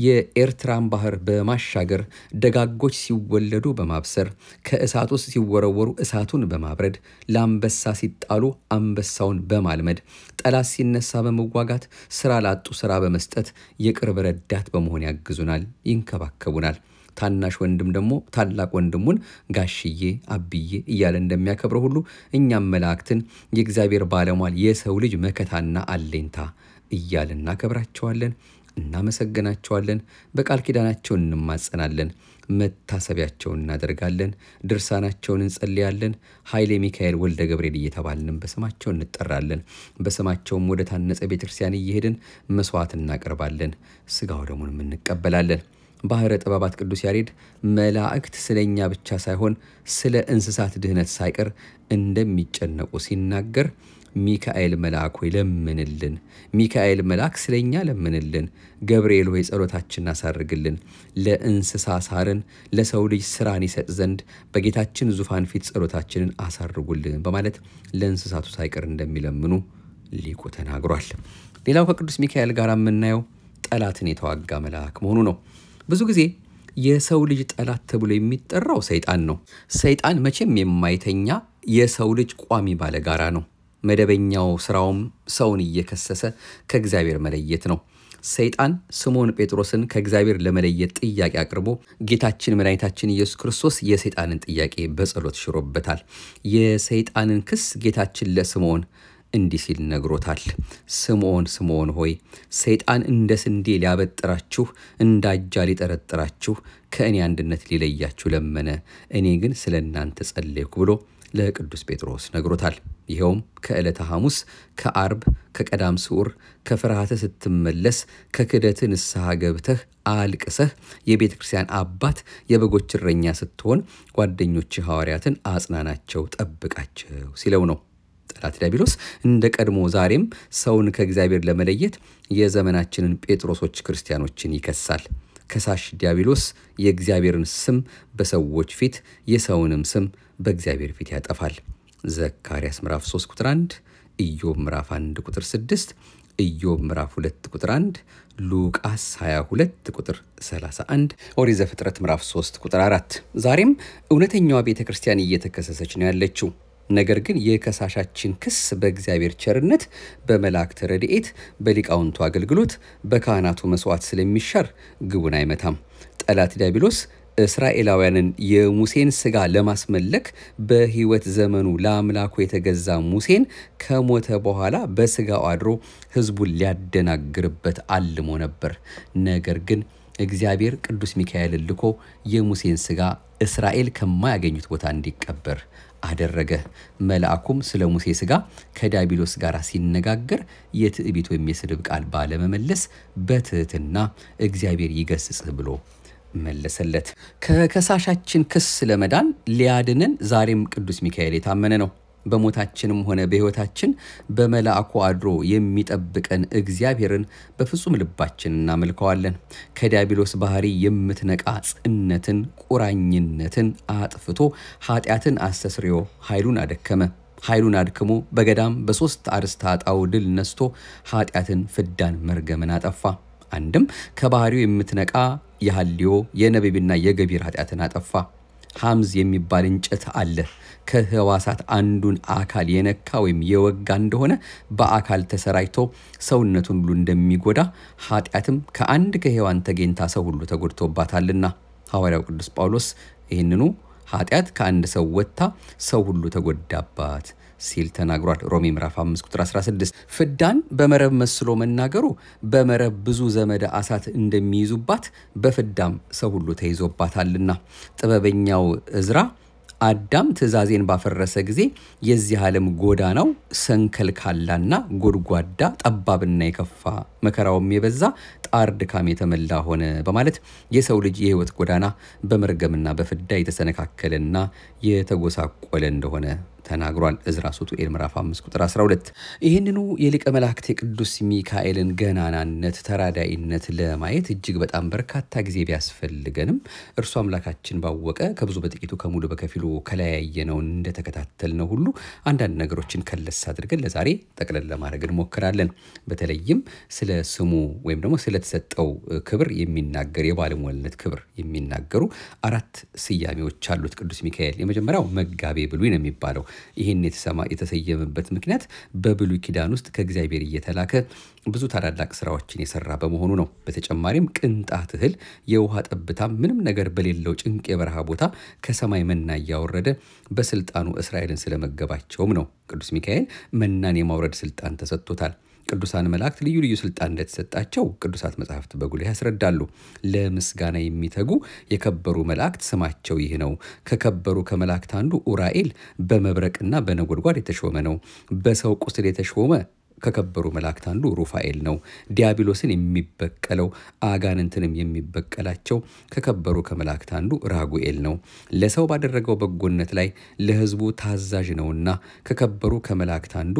S1: የኤርትራን ባህር በማሻገር ደጋጎች ሲወለዱ በማብሰር ከእሳት ውስጥ ሲወረወሩ እሳቱን በማብረድ ለአንበሳ ሲጣሉ አንበሳውን በማልመድ ጠላት ሲነሳ በመዋጋት ስራ ላጡ ስራ በመስጠት የቅርብ ረዳት በመሆን ያግዙናል፣ ይንከባከቡናል። ታናሽ ወንድም ደግሞ ታላቅ ወንድሙን ጋሽዬ፣ አብዬ እያለ እንደሚያከብረው ሁሉ እኛም መላእክትን የእግዚአብሔር ባለሟል የሰው ልጅ መከታና አለኝታ እያል እናከብራቸዋለን፣ እናመሰግናቸዋለን፣ በቃል ኪዳናቸው እንማጸናለን፣ መታሰቢያቸውን እናደርጋለን፣ ድርሳናቸውን እንጸልያለን፣ ኃይሌ ሚካኤል ወልደ ገብርኤል እየተባልንም በስማቸው እንጠራለን። በስማቸውም ወደ ታነጸ ቤተ ክርስቲያን እየሄድን መስዋዕት እናቀርባለን፣ ስጋው ደሙንም እንቀበላለን። ባህረ ጥበባት ቅዱስ ያሬድ መላእክት ስለ እኛ ብቻ ሳይሆን ስለ እንስሳት ድህነት ሳይቀር እንደሚጨነቁ ሲናገር ሚካኤል መልአክ ሆይ ለምንልን። ሚካኤል መልአክ ስለኛ ለምንልን። ገብርኤል ሆይ ጸሎታችንን አሳርግልን። ለእንስሳ ሳርን ለሰው ልጅ ስራን ይሰጥ ዘንድ በጌታችን ዙፋን ፊት ጸሎታችንን አሳርጉልን በማለት ለእንስሳቱ ሳይቀር እንደሚለምኑ ሊቁ ተናግሯል። ሌላው ከቅዱስ ሚካኤል ጋር የምናየው ጠላትን የተዋጋ መልአክ መሆኑ ነው። ብዙ ጊዜ የሰው ልጅ ጠላት ተብሎ የሚጠራው ሰይጣን ነው። ሰይጣን መቼም የማይተኛ የሰው ልጅ ቋሚ ባለጋራ ነው። መደበኛው ስራውም ሰውን እየከሰሰ ከእግዚአብሔር መለየት ነው። ሰይጣን ስምዖን ጴጥሮስን ከእግዚአብሔር ለመለየት ጥያቄ አቅርቦ ጌታችን መድኃኒታችን ኢየሱስ ክርስቶስ የሰይጣንን ጥያቄ በጸሎት ሽሮበታል። የሰይጣንን ክስ ጌታችን ለስምዖን እንዲህ ሲል ነግሮታል። ስምዖን ስምዖን ሆይ ሰይጣን እንደ ስንዴ ሊያበጥራችሁ እንደ አጃ ሊጠረጥራችሁ ከእኔ አንድነት ሊለያችሁ ለመነ፣ እኔ ግን ስለ እናንተ ጸለይኩ ብሎ ለቅዱስ ጴጥሮስ ነግሮታል። ይኸውም ከዕለተ ሐሙስ፣ ከአርብ፣ ከቀዳም ስዑር፣ ከፍርሃተ ስትመለስ፣ ከክደት ንስሐ ገብተህ አልቅሰህ የቤተ ክርስቲያን አባት የበጎች እረኛ ስትሆን ጓደኞች ሐዋርያትን አጽናናቸው፣ ጠብቃቸው ሲለው ነው። ጠላት ዲያብሎስ እንደ ቀድሞ ዛሬም ሰውን ከእግዚአብሔር ለመለየት የዘመናችንን ጴጥሮሶች ክርስቲያኖችን ይከሳል። ከሳሽ ዲያብሎስ የእግዚአብሔርን ስም በሰዎች ፊት የሰውንም ስም በእግዚአብሔር ፊት ያጠፋል። ዘካርያስ ምዕራፍ 3 ቁጥር 1፣ ኢዮብ ምዕራፍ 1 ቁጥር 6፣ ኢዮብ ምዕራፍ 2 ቁጥር 1፣ ሉቃስ 22 ቁጥር 31፣ ኦሪት ዘፍጥረት ምዕራፍ 3 ቁጥር 4። ዛሬም እውነተኛዋ ቤተ ክርስቲያን እየተከሰሰች ነው ያለችው። ነገር ግን የከሳሻችን ክስ በእግዚአብሔር ቸርነት፣ በመላእክት ረድኤት፣ በሊቃውንቱ አገልግሎት፣ በካህናቱ መስዋዕት ስለሚሻር ግቡን አይመታም። ጠላት ዲያብሎስ እስራኤላውያንን የሙሴን ስጋ ለማስመለክ በህይወት ዘመኑ ለአምላኩ የተገዛ ሙሴን ከሞተ በኋላ በስጋው አድሮ ህዝቡን ሊያደናግርበት አልሞ ነበር። ነገር ግን እግዚአብሔር ቅዱስ ሚካኤል ልኮ የሙሴን ስጋ እስራኤል ከማያገኙት ቦታ እንዲቀበር አደረገ። መልአኩም ስለ ሙሴ ስጋ ከዲያብሎስ ጋር ሲነጋገር የትዕቢት ወይም የስድብ ቃል ባለመመለስ በትህትና እግዚአብሔር ይገስጽህ ብሎ መለሰለት። ከከሳሻችን ክስ ለመዳን ሊያድንን ዛሬም ቅዱስ ሚካኤል የታመነ ነው። በሞታችንም ሆነ በሕይወታችን በመልአኩ አድሮ የሚጠብቀን እግዚአብሔርን በፍጹም ልባችን እናመልከዋለን። ከዲያብሎስ ባህሪ የምትነቃ ጽነትን፣ ቁራኝነትን አጥፍቶ ኃጢአትን አስተስርዮ ኃይሉን አደከመ። ኃይሉን አድክሞ በገዳም በሦስት አርስታጣው ድል ነስቶ ኃጢአትን፣ ፍዳን፣ መርገምን አጠፋ። አንድም ከባህሪው የምትነቃ የሐልዮ የነቢብና የገቢር ኃጢአትን አጠፋ። ሐምዝ የሚባል እንጨት አለ። ከህዋሳት አንዱን አካል የነካ ወይም የወጋ እንደሆነ በአካል ተሰራጭቶ ሰውነቱን ሁሉ እንደሚጎዳ ኃጢአትም ከአንድ ከሔዋን ተገኝታ ሰው ሁሉ ተጎድቶባታልና ሐዋርያው ቅዱስ ጳውሎስ ይህንኑ ኃጢአት ከአንድ ሰው ወጥታ ሰው ሁሉ ተጎዳባት ሲል ተናግሯል። ሮሜ ምዕራፍ 5 ቁጥር 16 ፍዳን በመረብ መስሎ መናገሩ በመረብ ብዙ ዘመደ አሳት እንደሚይዙባት በፍዳም ሰው ሁሉ ተይዞባታልና። ጥበበኛው እዝራ አዳም ትእዛዜን ባፈረሰ ጊዜ የዚህ ዓለም ጎዳናው ሰንከልካላና ጎድጓዳ ጠባብና የከፋ መከራውም የበዛ ጣር ድካም የተመላ ሆነ በማለት የሰው ልጅ የህይወት ጎዳና በመርገምና በፍዳ የተሰነካከለና የተጎሳቆለ እንደሆነ ተናግሯል። ዕዝራ ሱቱኤል ምዕራፍ 5 ቁጥር 12። ይህንኑ የሊቀ መላእክት የቅዱስ ሚካኤልን ገናናነት፣ ተራዳይነት ለማየት እጅግ በጣም በርካታ ጊዜ ቢያስፈልገንም እርሱ አምላካችን ባወቀ ከብዙ በጥቂቱ ከሙሉ በከፊሉ ከለያየ ነውን እንደተከታተል ነው ሁሉ አንዳንድ ነገሮችን ከለስ አድርገን ለዛሬ ጠቅለል ለማድረግ እንሞክራለን። በተለይም ስለ ስሙ ወይም ደግሞ ስለተሰጠው ክብር የሚናገር የባለሟልነት ክብር የሚናገሩ አራት ስያሜዎች አሉት ቅዱስ ሚካኤል። የመጀመሪያው መጋቤ ብሉይ ነው የሚባለው ይህን የተሰማ የተሰየመበት ምክንያት በብሉይ ኪዳን ውስጥ ከእግዚአብሔር እየተላከ ብዙ ታላላቅ ስራዎችን የሰራ በመሆኑ ነው። በተጨማሪም ቅንጣት እህል፣ የውሃ ጠብታ ምንም ነገር በሌለው ጭንቅ የበረሃ ቦታ ከሰማይ መና እያወረደ በስልጣኑ እስራኤልን ስለመገባቸውም ነው። ቅዱስ ሚካኤል መናን የማውረድ ስልጣን ተሰጥቶታል። ቅዱሳን መላእክት ልዩ ልዩ ስልጣን እንደተሰጣቸው ቅዱሳት መጽሐፍት በጉልህ ያስረዳሉ። ለምስጋና የሚተጉ የከበሩ መላእክት ስማቸው ይህ ነው። ከከበሩ ከመላእክት አንዱ ኡራኤል በመብረቅና በነጎድጓድ የተሾመ ነው። በሰው ቁስል የተሾመ ከከበሩ መላእክት አንዱ ሩፋኤል ነው። ዲያብሎስን የሚበቀለው አጋንንትንም የሚበቀላቸው ከከበሩ ከመላእክት አንዱ ራጉኤል ነው። ለሰው ባደረገው በጎነት ላይ ለሕዝቡ ታዛዥ ነውና ከከበሩ ከመላእክት አንዱ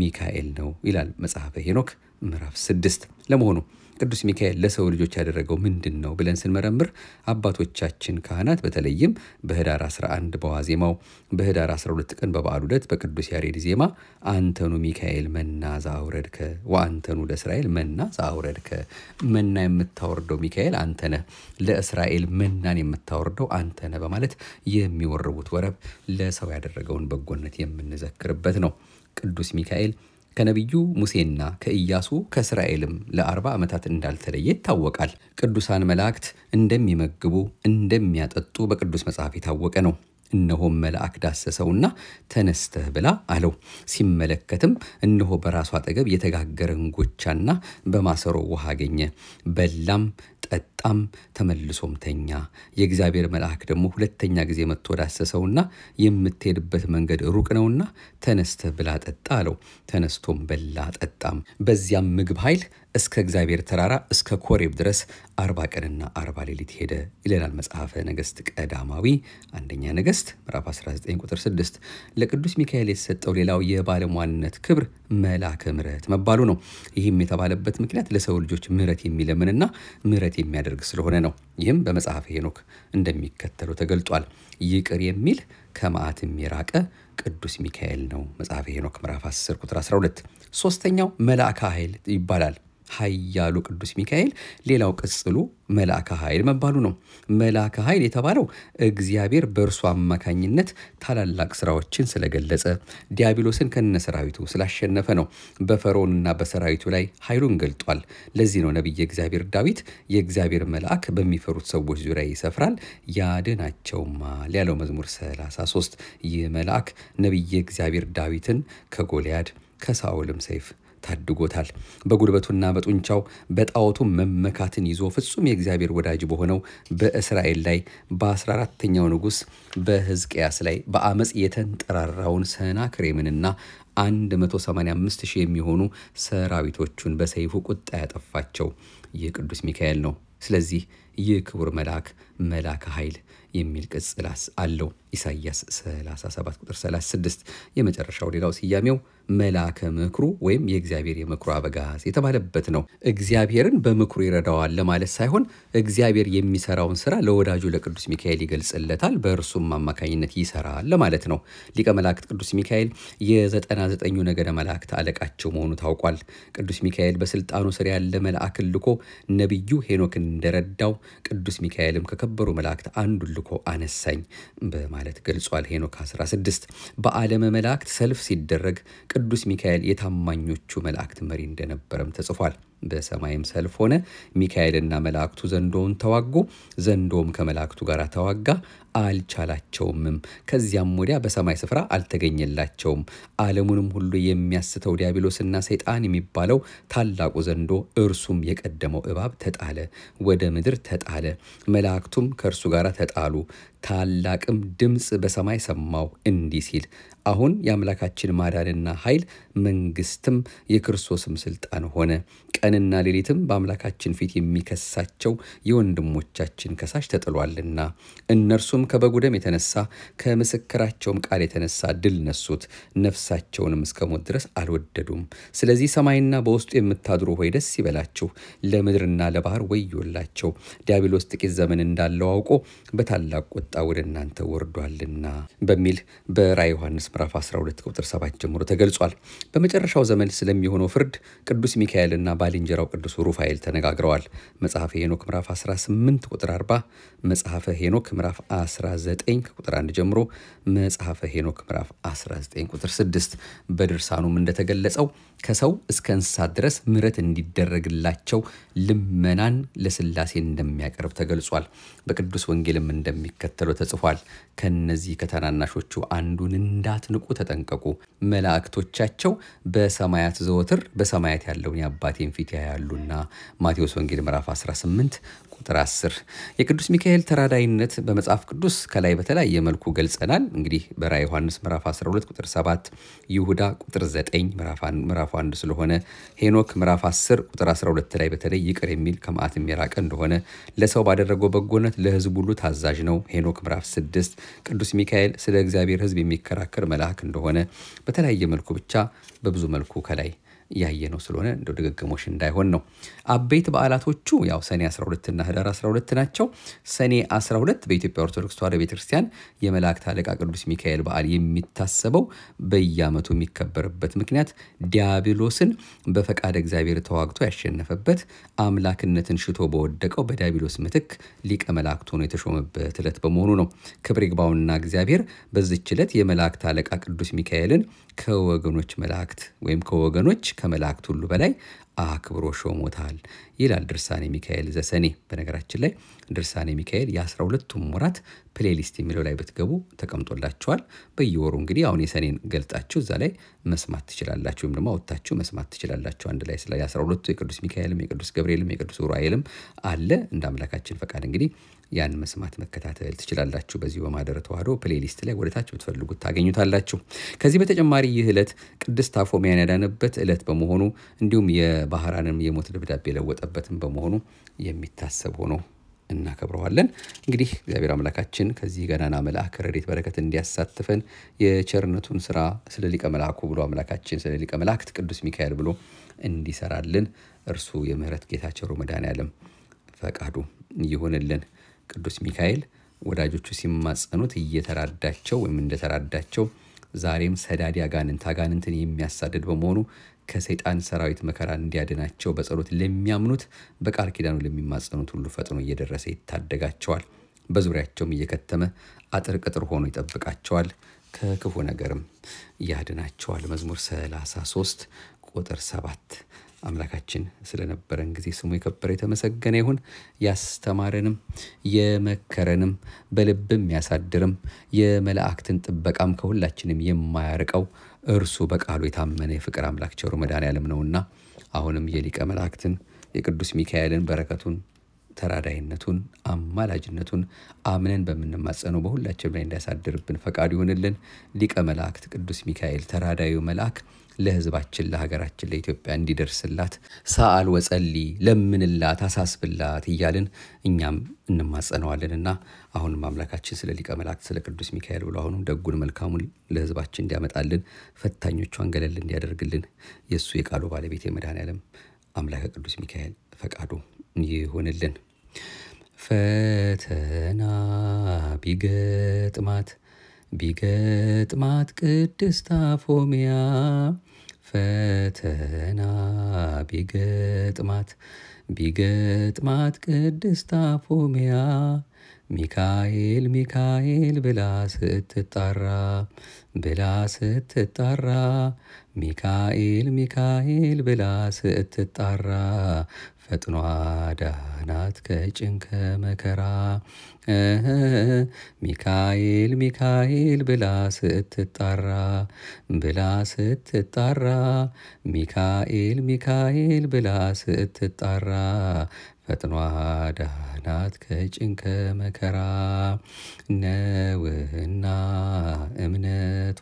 S1: ሚካኤል ነው ይላል መጽሐፈ ሄኖክ ምዕራፍ ስድስት ለመሆኑ ቅዱስ ሚካኤል ለሰው ልጆች ያደረገው ምንድን ነው ብለን ስንመረምር አባቶቻችን ካህናት በተለይም በህዳር 11 በዋዜማው በህዳር 12 ቀን በበዓሉ ዕለት በቅዱስ ያሬድ ዜማ አንተኑ ሚካኤል መና ዛውረድከ ወአንተኑ ለእስራኤል መና ዛውረድከ መና የምታወርደው ሚካኤል አንተነ ለእስራኤል መናን የምታወርደው አንተነ በማለት የሚወርቡት ወረብ ለሰው ያደረገውን በጎነት የምንዘክርበት ነው። ቅዱስ ሚካኤል ከነቢዩ ሙሴና ከኢያሱ ከእስራኤልም ለአርባ ዓመታት እንዳልተለየ ይታወቃል። ቅዱሳን መላእክት እንደሚመግቡ እንደሚያጠጡ በቅዱስ መጽሐፍ የታወቀ ነው። እነሆም መልአክ ዳሰሰውና ተነስተህ ብላ አለው። ሲመለከትም እነሆ በራሱ አጠገብ የተጋገረ እንጎቻና በማሰሮ ውሃ አገኘ። በላም ጠጣም፣ ተመልሶም ተኛ። የእግዚአብሔር መልአክ ደግሞ ሁለተኛ ጊዜ መጥቶ ዳሰሰውና የምትሄድበት መንገድ ሩቅ ነውና ተነስተ ብላ ጠጣ አለው። ተነስቶም በላ ጠጣም። በዚያም ምግብ ኃይል እስከ እግዚአብሔር ተራራ እስከ ኮሬብ ድረስ አርባ ቀንና አርባ ሌሊት ሄደ ይለናል መጽሐፈ ነገስት ቀዳማዊ አንደኛ ነገስት ምዕራፍ 19 ቁጥር 6 ለቅዱስ ሚካኤል የተሰጠው ሌላው የባለሟልነት ክብር መላከ ምረት መባሉ ነው። ይህም የተባለበት ምክንያት ለሰው ልጆች ምረት የሚለምንና ምረት የሚያደርግ ስለሆነ ነው። ይህም በመጽሐፈ ሄኖክ እንደሚከተለው ተገልጧል። ይቅር የሚል ከመዓትም የራቀ ቅዱስ ሚካኤል ነው። መጽሐፈ ሄኖክ ምዕራፍ 10 ቁጥር 12። ሶስተኛው መልአከ ኃይል ይባላል። ኃያሉ ቅዱስ ሚካኤል ሌላው ቅጽሉ መልአከ ኃይል መባሉ ነው። መልአከ ኃይል የተባለው እግዚአብሔር በእርሱ አማካኝነት ታላላቅ ስራዎችን ስለገለጸ ዲያብሎስን ከነ ሰራዊቱ ስላሸነፈ ነው። በፈርዖንና በሰራዊቱ ላይ ኃይሉን ገልጧል። ለዚህ ነው ነቢየ እግዚአብሔር ዳዊት የእግዚአብሔር መልአክ በሚፈሩት ሰዎች ዙሪያ ይሰፍራል ያድናቸውማል ያለው መዝሙር 33። ይህ መልአክ ነቢየ እግዚአብሔር ዳዊትን ከጎልያድ ከሳኦልም ሰይፍ ታድጎታል። በጉልበቱና በጡንቻው በጣዖቱ መመካትን ይዞ ፍጹም የእግዚአብሔር ወዳጅ በሆነው በእስራኤል ላይ በ14ተኛው ንጉሥ በሕዝቅያስ ላይ በአመፅ የተንጠራራውን ሰናክሬምንና 185 ሺህ የሚሆኑ ሰራዊቶቹን በሰይፉ ቁጣ ያጠፋቸው ይህ ቅዱስ ሚካኤል ነው። ስለዚህ ይህ ክቡር መልአክ መልአከ ኃይል የሚል ቅጽል አለው። ኢሳይያስ 37 ቁጥር 36 የመጨረሻው ሌላው ስያሜው መላከ ምክሩ ወይም የእግዚአብሔር የምክሩ አበጋዝ የተባለበት ነው። እግዚአብሔርን በምክሩ ይረዳዋል ለማለት ሳይሆን እግዚአብሔር የሚሰራውን ስራ ለወዳጁ ለቅዱስ ሚካኤል ይገልጽለታል፣ በእርሱም አማካኝነት ይሰራል ለማለት ነው። ሊቀ መላእክት ቅዱስ ሚካኤል የዘጠና ዘጠኙ ነገደ መላእክት አለቃቸው መሆኑ ታውቋል። ቅዱስ ሚካኤል በስልጣኑ ስር ያለ መልአክን ልኮ ነቢዩ ሄኖክን እንደረዳው ቅዱስ ሚካኤልም ከከበሩ መላእክት አንዱን ልኮ አነሳኝ በማለት ገልጿል። ሄኖክ 16 በዓለም መላእክት ሰልፍ ሲደረግ ቅዱስ ሚካኤል የታማኞቹ መላእክት መሪ እንደነበረም ተጽፏል። በሰማይም ሰልፍ ሆነ። ሚካኤልና መላእክቱ ዘንዶውን ተዋጉ፣ ዘንዶም ከመላእክቱ ጋር ተዋጋ፣ አልቻላቸውምም። ከዚያም ወዲያ በሰማይ ስፍራ አልተገኘላቸውም። ዓለሙንም ሁሉ የሚያስተው ዲያብሎስና ሰይጣን የሚባለው ታላቁ ዘንዶ እርሱም የቀደመው እባብ ተጣለ፣ ወደ ምድር ተጣለ። መላእክቱም ከእርሱ ጋር ተጣሉ። ታላቅም ድምፅ በሰማይ ሰማው እንዲህ ሲል አሁን የአምላካችን ማዳንና ኃይል መንግስትም የክርስቶስም ስልጣን ሆነ። ቀንና ሌሊትም በአምላካችን ፊት የሚከሳቸው የወንድሞቻችን ከሳሽ ተጥሏልና እነርሱም ከበጉ ደም የተነሳ ከምስክራቸውም ቃል የተነሳ ድል ነሱት፣ ነፍሳቸውንም እስከ ሞት ድረስ አልወደዱም። ስለዚህ ሰማይና በውስጡ የምታድሩ ሆይ ደስ ይበላችሁ፣ ለምድርና ለባህር ወዮላቸው። ዲያብሎስ ጥቂት ዘመን እንዳለው አውቆ በታላቅ ቁጣ ወደ እናንተ ወርዷልና በሚል በራ ዮሐንስ ምዕራፍ 12 ቁጥር 7 ጀምሮ ተገልጿል። በመጨረሻው ዘመን ስለሚሆነው ፍርድ ቅዱስ ሚካኤልና ባልንጀራው ቅዱስ ሩፋኤል ተነጋግረዋል። መጽሐፈ ሄኖክ ምዕራፍ 18 ቁጥር 40፣ መጽሐፈ ሄኖክ ምዕራፍ 19 ቁጥር 1 ጀምሮ መጽሐፈ ሄኖክ ምዕራፍ 19 ቁጥር 6። በድርሳኑም እንደተገለጸው ከሰው እስከ እንስሳት ድረስ ምሕረት እንዲደረግላቸው ልመናን ለስላሴ እንደሚያቀርብ ተገልጿል። በቅዱስ ወንጌልም እንደሚከተለው ተጽፏል። ከነዚህ ከታናናሾቹ አንዱን እንዳት ንቁ፣ ተጠንቀቁ። መላእክቶቻቸው በሰማያት ዘወትር በሰማያት ያለውን የአባቴን ፊት ያያሉና። ማቴዎስ ወንጌል ምዕራፍ 18 ቁጥር 10። የቅዱስ ሚካኤል ተራዳይነት በመጽሐፍ ቅዱስ ከላይ በተለያየ መልኩ ገልጸናል። እንግዲህ በራ ዮሐንስ ምዕራፍ 12 ቁጥር 7፣ ይሁዳ ቁጥር 9 ምዕራፍ 1 ስለሆነ፣ ሄኖክ ምዕራፍ 10 ቁጥር 12 ላይ በተለይ ይቅር የሚል ከመዓት የሚራቀ እንደሆነ፣ ለሰው ባደረገው በጎነት ለህዝብ ሁሉ ታዛዥ ነው። ሄኖክ ምዕራፍ 6። ቅዱስ ሚካኤል ስለ እግዚአብሔር ህዝብ የሚከራከር መልአክ እንደሆነ በተለያየ መልኩ ብቻ በብዙ መልኩ ከላይ ያየ ነው ስለሆነ እንደ ድግግሞሽ እንዳይሆን ነው። አበይት በዓላቶቹ ያው ሰኔ 12 እና ህዳር 12 ናቸው። ሰኔ 12 በኢትዮጵያ ኦርቶዶክስ ተዋሕዶ ቤተክርስቲያን የመላእክት አለቃ ቅዱስ ሚካኤል በዓል የሚታሰበው በየዓመቱ የሚከበርበት ምክንያት ዲያብሎስን በፈቃድ እግዚአብሔር ተዋግቶ ያሸነፈበት አምላክነትን ሽቶ በወደቀው በዲያብሎስ ምትክ ሊቀ መላእክት ሆኖ የተሾመበት ዕለት በመሆኑ ነው። ክብር ይግባውና እግዚአብሔር በዚች ዕለት የመላእክት አለቃ ቅዱስ ሚካኤልን ከወገኖች መላእክት ወይም ከወገኖች ከመላእክት ሁሉ በላይ አክብሮ ሾሞታል። ይላል ድርሳኔ ሚካኤል ዘሰኔ። በነገራችን ላይ ድርሳኔ ሚካኤል የአስራ ሁለቱም ወራት ፕሌሊስት የሚለው ላይ ብትገቡ ተቀምጦላችኋል። በየወሩ እንግዲህ አሁን የሰኔን ገልጣችሁ እዛ ላይ መስማት ትችላላችሁ፣ ወይም ደግሞ አወጥታችሁ መስማት ትችላላችሁ። አንድ ላይ ስለ የአስራ ሁለቱ የቅዱስ ሚካኤልም የቅዱስ ገብርኤልም የቅዱስ ሩኤልም አለ። እንደ አምላካችን ፈቃድ እንግዲህ ያን መስማት መከታተል ትችላላችሁ። በዚሁ በማደረ ተዋህዶ ፕሌሊስት ላይ ወደታች ብትፈልጉት ታገኙታላችሁ። ከዚህ በተጨማሪ ይህ ዕለት ቅድስት አፎሚያን ያዳነበት ዕለት በመሆኑ እንዲሁም የባህራንም የሞት ደብዳቤ ለወጠ የተሰጠበትም በመሆኑ የሚታሰብ ሆኖ እናከብረዋለን። እንግዲህ እግዚአብሔር አምላካችን ከዚህ ገናና መልአክ ረድኤት በረከት እንዲያሳትፈን የቸርነቱን ስራ ስለ ሊቀ መልአኩ ብሎ አምላካችን ስለ ሊቀ መልአክት ቅዱስ ሚካኤል ብሎ እንዲሰራልን እርሱ የምህረት ጌታ ቸሩ መድኃኔዓለም ፈቃዱ ይሁንልን። ቅዱስ ሚካኤል ወዳጆቹ ሲማጸኑት እየተራዳቸው ወይም እንደተራዳቸው ዛሬም ሰዳዲ አጋንንት አጋንንትን የሚያሳድድ በመሆኑ ከሰይጣን ሰራዊት መከራን እንዲያድናቸው በጸሎት ለሚያምኑት በቃል ኪዳኑ ለሚማጸኑት ሁሉ ፈጥኖ እየደረሰ ይታደጋቸዋል። በዙሪያቸውም እየከተመ አጥር ቅጥር ሆኖ ይጠብቃቸዋል። ከክፉ ነገርም ያድናቸዋል። መዝሙር 33 ቁጥር 7 አምላካችን ስለነበረን ጊዜ ስሙ የከበረ የተመሰገነ ይሁን። ያስተማረንም የመከረንም በልብም ያሳድርም የመላእክትን ጥበቃም ከሁላችንም የማያርቀው እርሱ በቃሉ የታመነ የፍቅር አምላክ ቸሩ መድኃኔ ዓለም ነውና አሁንም የሊቀ መላእክትን የቅዱስ ሚካኤልን በረከቱን ተራዳይነቱን፣ አማላጅነቱን አምነን በምንማጸነው በሁላችን ላይ እንዲያሳድርብን ፈቃዱ ይሆንልን። ሊቀ መላእክት ቅዱስ ሚካኤል ተራዳዩ መልአክ ለህዝባችን ለሀገራችን ለኢትዮጵያ እንዲደርስላት ሰአል ወጸሊ ለምንላት አሳስብላት እያልን እኛም እንማጸነዋለንና አሁንም አምላካችን ስለ ሊቀ መላእክት ስለ ቅዱስ ሚካኤል ብሎ አሁንም ደጉን መልካሙን ለህዝባችን እንዲያመጣልን ፈታኞቿን ገለል እንዲያደርግልን የእሱ የቃሉ ባለቤት የመድኃኔ ዓለም አምላከ ቅዱስ ሚካኤል ፈቃዱ ይሁንልን። ፈተና ቢገጥማት ቢገጥማት ቅድስት አፎሚያ ፈተና ቢገጥማት ቢገጥማት ቅድስት አፎሚያ ሚካኤል ሚካኤል ብላ ስትጣራ ብላ ስትጣራ ሚካኤል ሚካኤል ብላ ስትጣራ ፈጥኖ አዳናት ከጭንከ መከራ ሚካኤል ሚካኤል ብላ ስትጣራ ብላ ስትጣራ ሚካኤል ሚካኤል ብላ ስትጣራ ፈጥኗ ዳናት ከጭንከ መከራ ነውና እምነቷ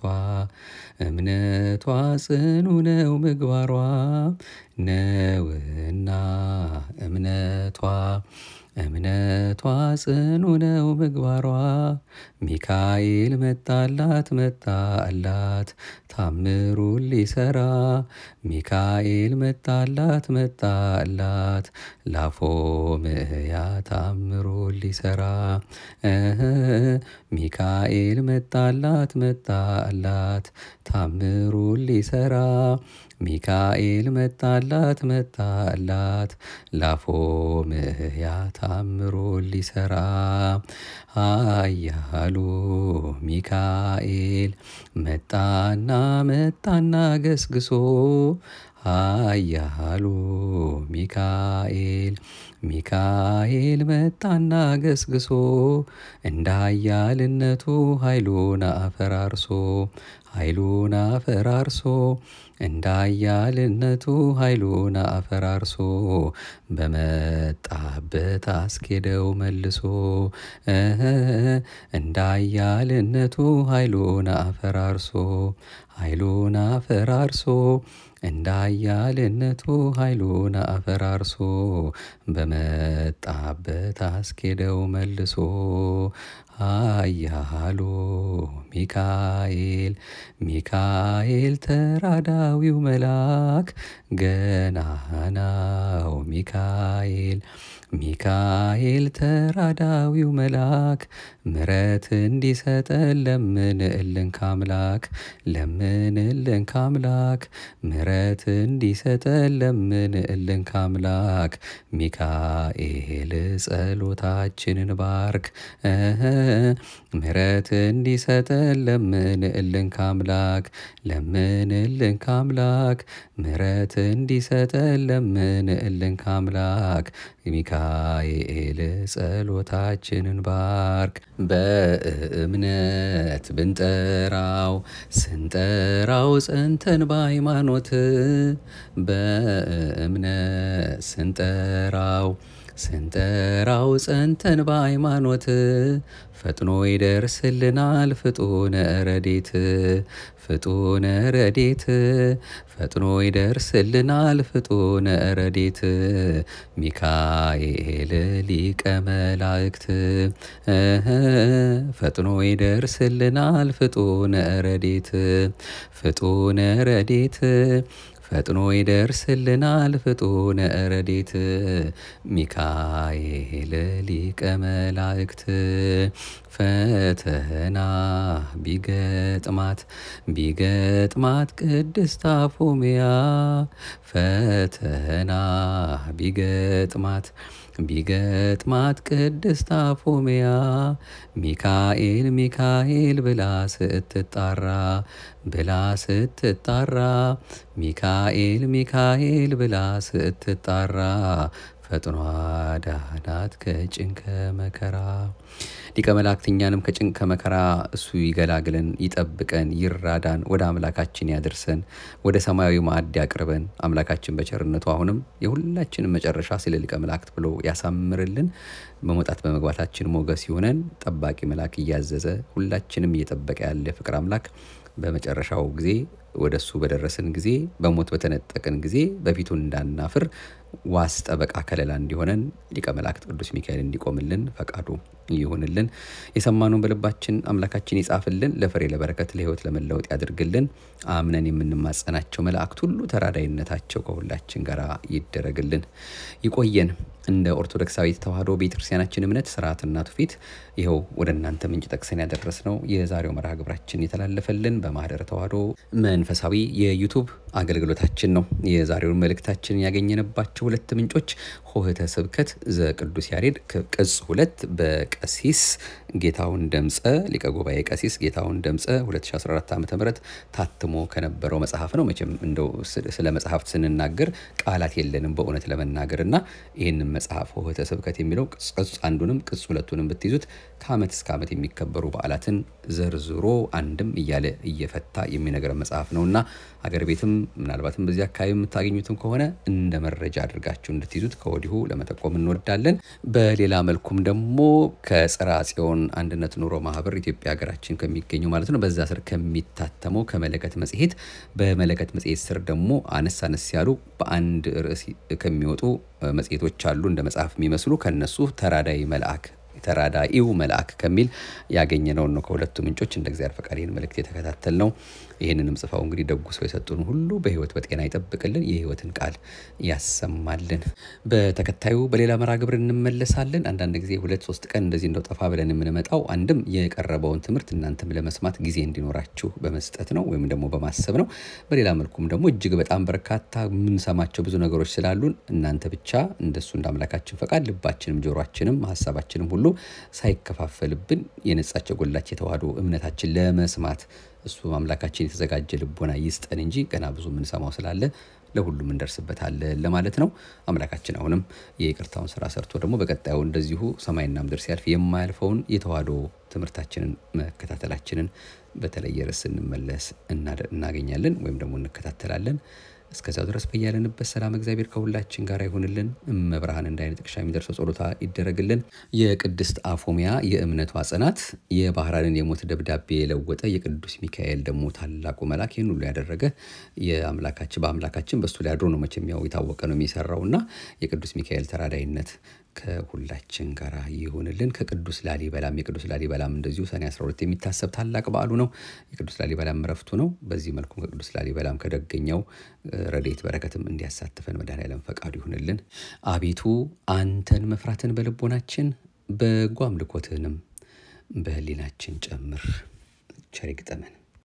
S1: እምነቷ ጽኑ ነው ምግባሯ ነውና እምነቷ እምነቷ ጽኑ ነው ምግባሯ ሚካኤል መጣላት መጣላት ታምሩን ሊሰራ ሚካኤል መጣላት መጣላት ላፎምያ ታምሩን ሊሰራ ሚካኤል መጣላት መጣላት ታምሩን ሊሰራ ሚካኤል መጣላት መጣላት ላፎ ምህያ ታምሮ ሊሰራ አያሉ ሚካኤል መጣና መጣና ገስግሶ አያሉ ሚካኤል ሚካኤል መጣና ገስግሶ እንዳያልነቱ ኃይሉን አፈራርሶ ኃይሉን አፈራርሶ እንዳያልነቱ ኃይሉን አፈራርሶ በመጣበት አስኬደው መልሶ እንዳያልነቱ ኃይሉን አፈራርሶ ኃይሉን አፈራርሶ እንዳያልነቱ ኃይሉን አፈራርሶ በመጣ በት አስኬደው መልሶ አያሉ ሚካኤል ሚካኤል ተራዳዊው መልአክ ገናናው ሚካኤል ሚካኤል ተራዳዊው መልአክ ምረት እንዲሰጠን ለምንልን ካምላክ ለምንልን ካምላክ ምረት እንዲሰጠን ለምንልን ካምላክ ሚካኤል ጸሎታችንን ባርክ ምረት እንዲሰጠን ለምንልን ካምላክ ለምንልን ካምላክ ምረት እንዲሰጠን ለምንልን ካምላክ ሚካኤል ጸሎታችንን ባርክ። በእምነት ብንጠራው ስንጠራው ጸንተን በሃይማኖት በእምነት ስንጠራው ስንጠራው ጸንተን በሃይማኖት ፈጥኖ ይደርስልናል ፍጡነ ረዴት ፍጡነ ረዴት ፈጥኖ ይደርስልናል ፍጡነ ረዴት ሚካኤል ሊቀ መላእክት ፈጥኖ ይደርስልናል ፍጡነ ረዴት ፍጡነ ረዴት ፈጥኖ ይደርስልናል ፍጡነ ረዴት ሚካኤል ሊቀ መላእክት ፈተና ቢገጥማት ቢገጥማት ቅድስት አፎምያ ፈተና ቢገጥማት ቢገጥማት ቅድስት አፎምያ ሚካኤል ሚካኤል ብላ ስትጣራ ብላ ስትጣራ ሚካኤል ሚካኤል ብላ ስትጣራ ፈጥኗ አዳናት ከጭንከ መከራ። ሊቀ መላእክትኛንም ከጭንከ መከራ እሱ ይገላግለን፣ ይጠብቀን፣ ይራዳን፣ ወደ አምላካችን ያደርሰን፣ ወደ ሰማያዊ ማዕድ ያቅርበን። አምላካችን በቸርነቱ አሁንም የሁላችንም መጨረሻ ስለ ሊቀ መላእክት ብሎ ያሳምርልን። በመውጣት በመግባታችን ሞገስ ይሆነን። ጠባቂ መልአክ እያዘዘ ሁላችንም እየጠበቀ ያለ ፍቅር አምላክ በመጨረሻው ጊዜ ወደ እሱ በደረስን ጊዜ በሞት በተነጠቅን ጊዜ በፊቱ እንዳናፍር ዋስ፣ ጠበቃ፣ ከለላ እንዲሆነን ሊቀ መላእክት ቅዱስ ሚካኤል እንዲቆምልን ፈቃዱ ይሁንልን። የሰማኑን በልባችን አምላካችን ይጻፍልን፣ ለፍሬ ለበረከት ለህይወት ለመለወጥ ያድርግልን። አምነን የምንማጸናቸው መላእክት ሁሉ ተራዳይነታቸው ከሁላችን ጋር ይደረግልን፣ ይቆየን። እንደ ኦርቶዶክሳዊት ተዋህዶ ቤተክርስቲያናችን እምነት ስርዓትና ትውፊት ይኸው ወደ እናንተ ምንጭ ጠቅሰን ያደረስ ነው የዛሬው መርሃ ግብራችን የተላለፈልን በማህደረ ተዋህዶ መንፈሳዊ የዩቱብ አገልግሎታችን ነው። የዛሬውን መልእክታችን ያገኘንባቸው ሁለት ምንጮች ሆህተ ስብከት ዘቅዱስ ያሬድ ቅጽ ሁለት በ ቀሲስ ጌታውን ደምጸ ሊቀ ጉባኤ ቀሲስ ጌታውን ደምፀ 2014 ዓ ም ታትሞ ከነበረው መጽሐፍ ነው። መቼም እንደው ስለ መጽሐፍት ስንናገር ቃላት የለንም በእውነት ለመናገር እና ይህንን መጽሐፍ ውህተ ስብከት የሚለው ቅጽ አንዱንም ቅጽ ሁለቱንም ብትይዙት ከአመት እስከ አመት የሚከበሩ በዓላትን ዘርዝሮ አንድም እያለ እየፈታ የሚነገረ መጽሐፍ ነው እና ሀገር ቤትም ምናልባትም በዚህ አካባቢ የምታገኙትም ከሆነ እንደ መረጃ አድርጋችሁ እንድትይዙት ከወዲሁ ለመጠቆም እንወዳለን። በሌላ መልኩም ደግሞ ከጽራ ጽዮን አንድነት ኑሮ ማህበር ኢትዮጵያ ሀገራችን ከሚገኘው ማለት ነው። በዛ ስር ከሚታተመው ከመለከት መጽሔት፣ በመለከት መጽሔት ስር ደግሞ አነስ አነስ ያሉ በአንድ ርዕስ ከሚወጡ መጽሔቶች አሉ እንደ መጽሐፍ የሚመስሉ ከነሱ ተራዳይ መልአክ ተራዳኢው መልአክ ከሚል ያገኘነውን ነው ከሁለቱ ምንጮች እንደ እግዚአብሔር ፈቃድ ይህን መልእክት የተከታተል ነው። ይህንንም ጽፋው እንግዲህ ደጉ ሰው የሰጡን ሁሉ በህይወት በጤና ይጠብቅልን፣ የህይወትን ቃል ያሰማልን። በተከታዩ በሌላ መራ ግብር እንመለሳለን። አንዳንድ ጊዜ ሁለት ሶስት ቀን እንደዚህ እንደው ጠፋ ብለን የምንመጣው አንድም የቀረበውን ትምህርት እናንተም ለመስማት ጊዜ እንዲኖራችሁ በመስጠት ነው ወይም ደግሞ በማሰብ ነው። በሌላ መልኩም ደግሞ እጅግ በጣም በርካታ የምንሰማቸው ብዙ ነገሮች ስላሉን እናንተ ብቻ እንደሱ እንደ አምላካችን ፈቃድ ልባችንም ጆሯችንም ሀሳባችንም ሁሉ ሳይከፋፈልብን የነጻቸው ጎላች የተዋህዶ እምነታችን ለመስማት እሱ አምላካችን የተዘጋጀ ልቦና ይስጠን እንጂ ገና ብዙ የምንሰማው ስላለ ለሁሉም እንደርስበታለን ለማለት ነው። አምላካችን አሁንም የይቅርታውን ስራ ሰርቶ ደግሞ በቀጣዩ እንደዚሁ ሰማይና ምድር ሲያልፍ የማያልፈውን የተዋህዶ ትምህርታችንን መከታተላችንን በተለየ ርዕስ ስንመለስ እናገኛለን ወይም ደግሞ እንከታተላለን። እስከዚያው ድረስ በያለንበት ሰላም እግዚአብሔር ከሁላችን ጋር ይሁንልን። እመብርሃን እንደ አይነ ጥቅሻ የሚደርሰው ጸሎታ ይደረግልን። የቅድስት አፎሚያ የእምነቷ ጽናት፣ የባህራንን የሞት ደብዳቤ የለወጠ የቅዱስ ሚካኤል ደግሞ ታላቁ መልአክ ይህን ሁሉ ያደረገ የአምላካችን በአምላካችን በእሱ ላይ አድሮ ነው መቼም ያው የታወቀ ነው የሚሰራው እና የቅዱስ ሚካኤል ተራዳይነት ከሁላችን ጋር ይሆንልን። ከቅዱስ ላሊበላም የቅዱስ ላሊበላም እንደዚሁ ሰኔ 12 የሚታሰብ ታላቅ በዓሉ ነው። የቅዱስ ላሊበላም እረፍቱ ነው። በዚህ መልኩ ከቅዱስ ላሊበላም ከደገኛው ረድኤት በረከትም እንዲያሳትፈን መድኃኔዓለም ፈቃዱ ይሆንልን። አቤቱ አንተን መፍራትን በልቦናችን በጎ አምልኮትህንም በህሊናችን ጨምር። ቸር ይግጠመን።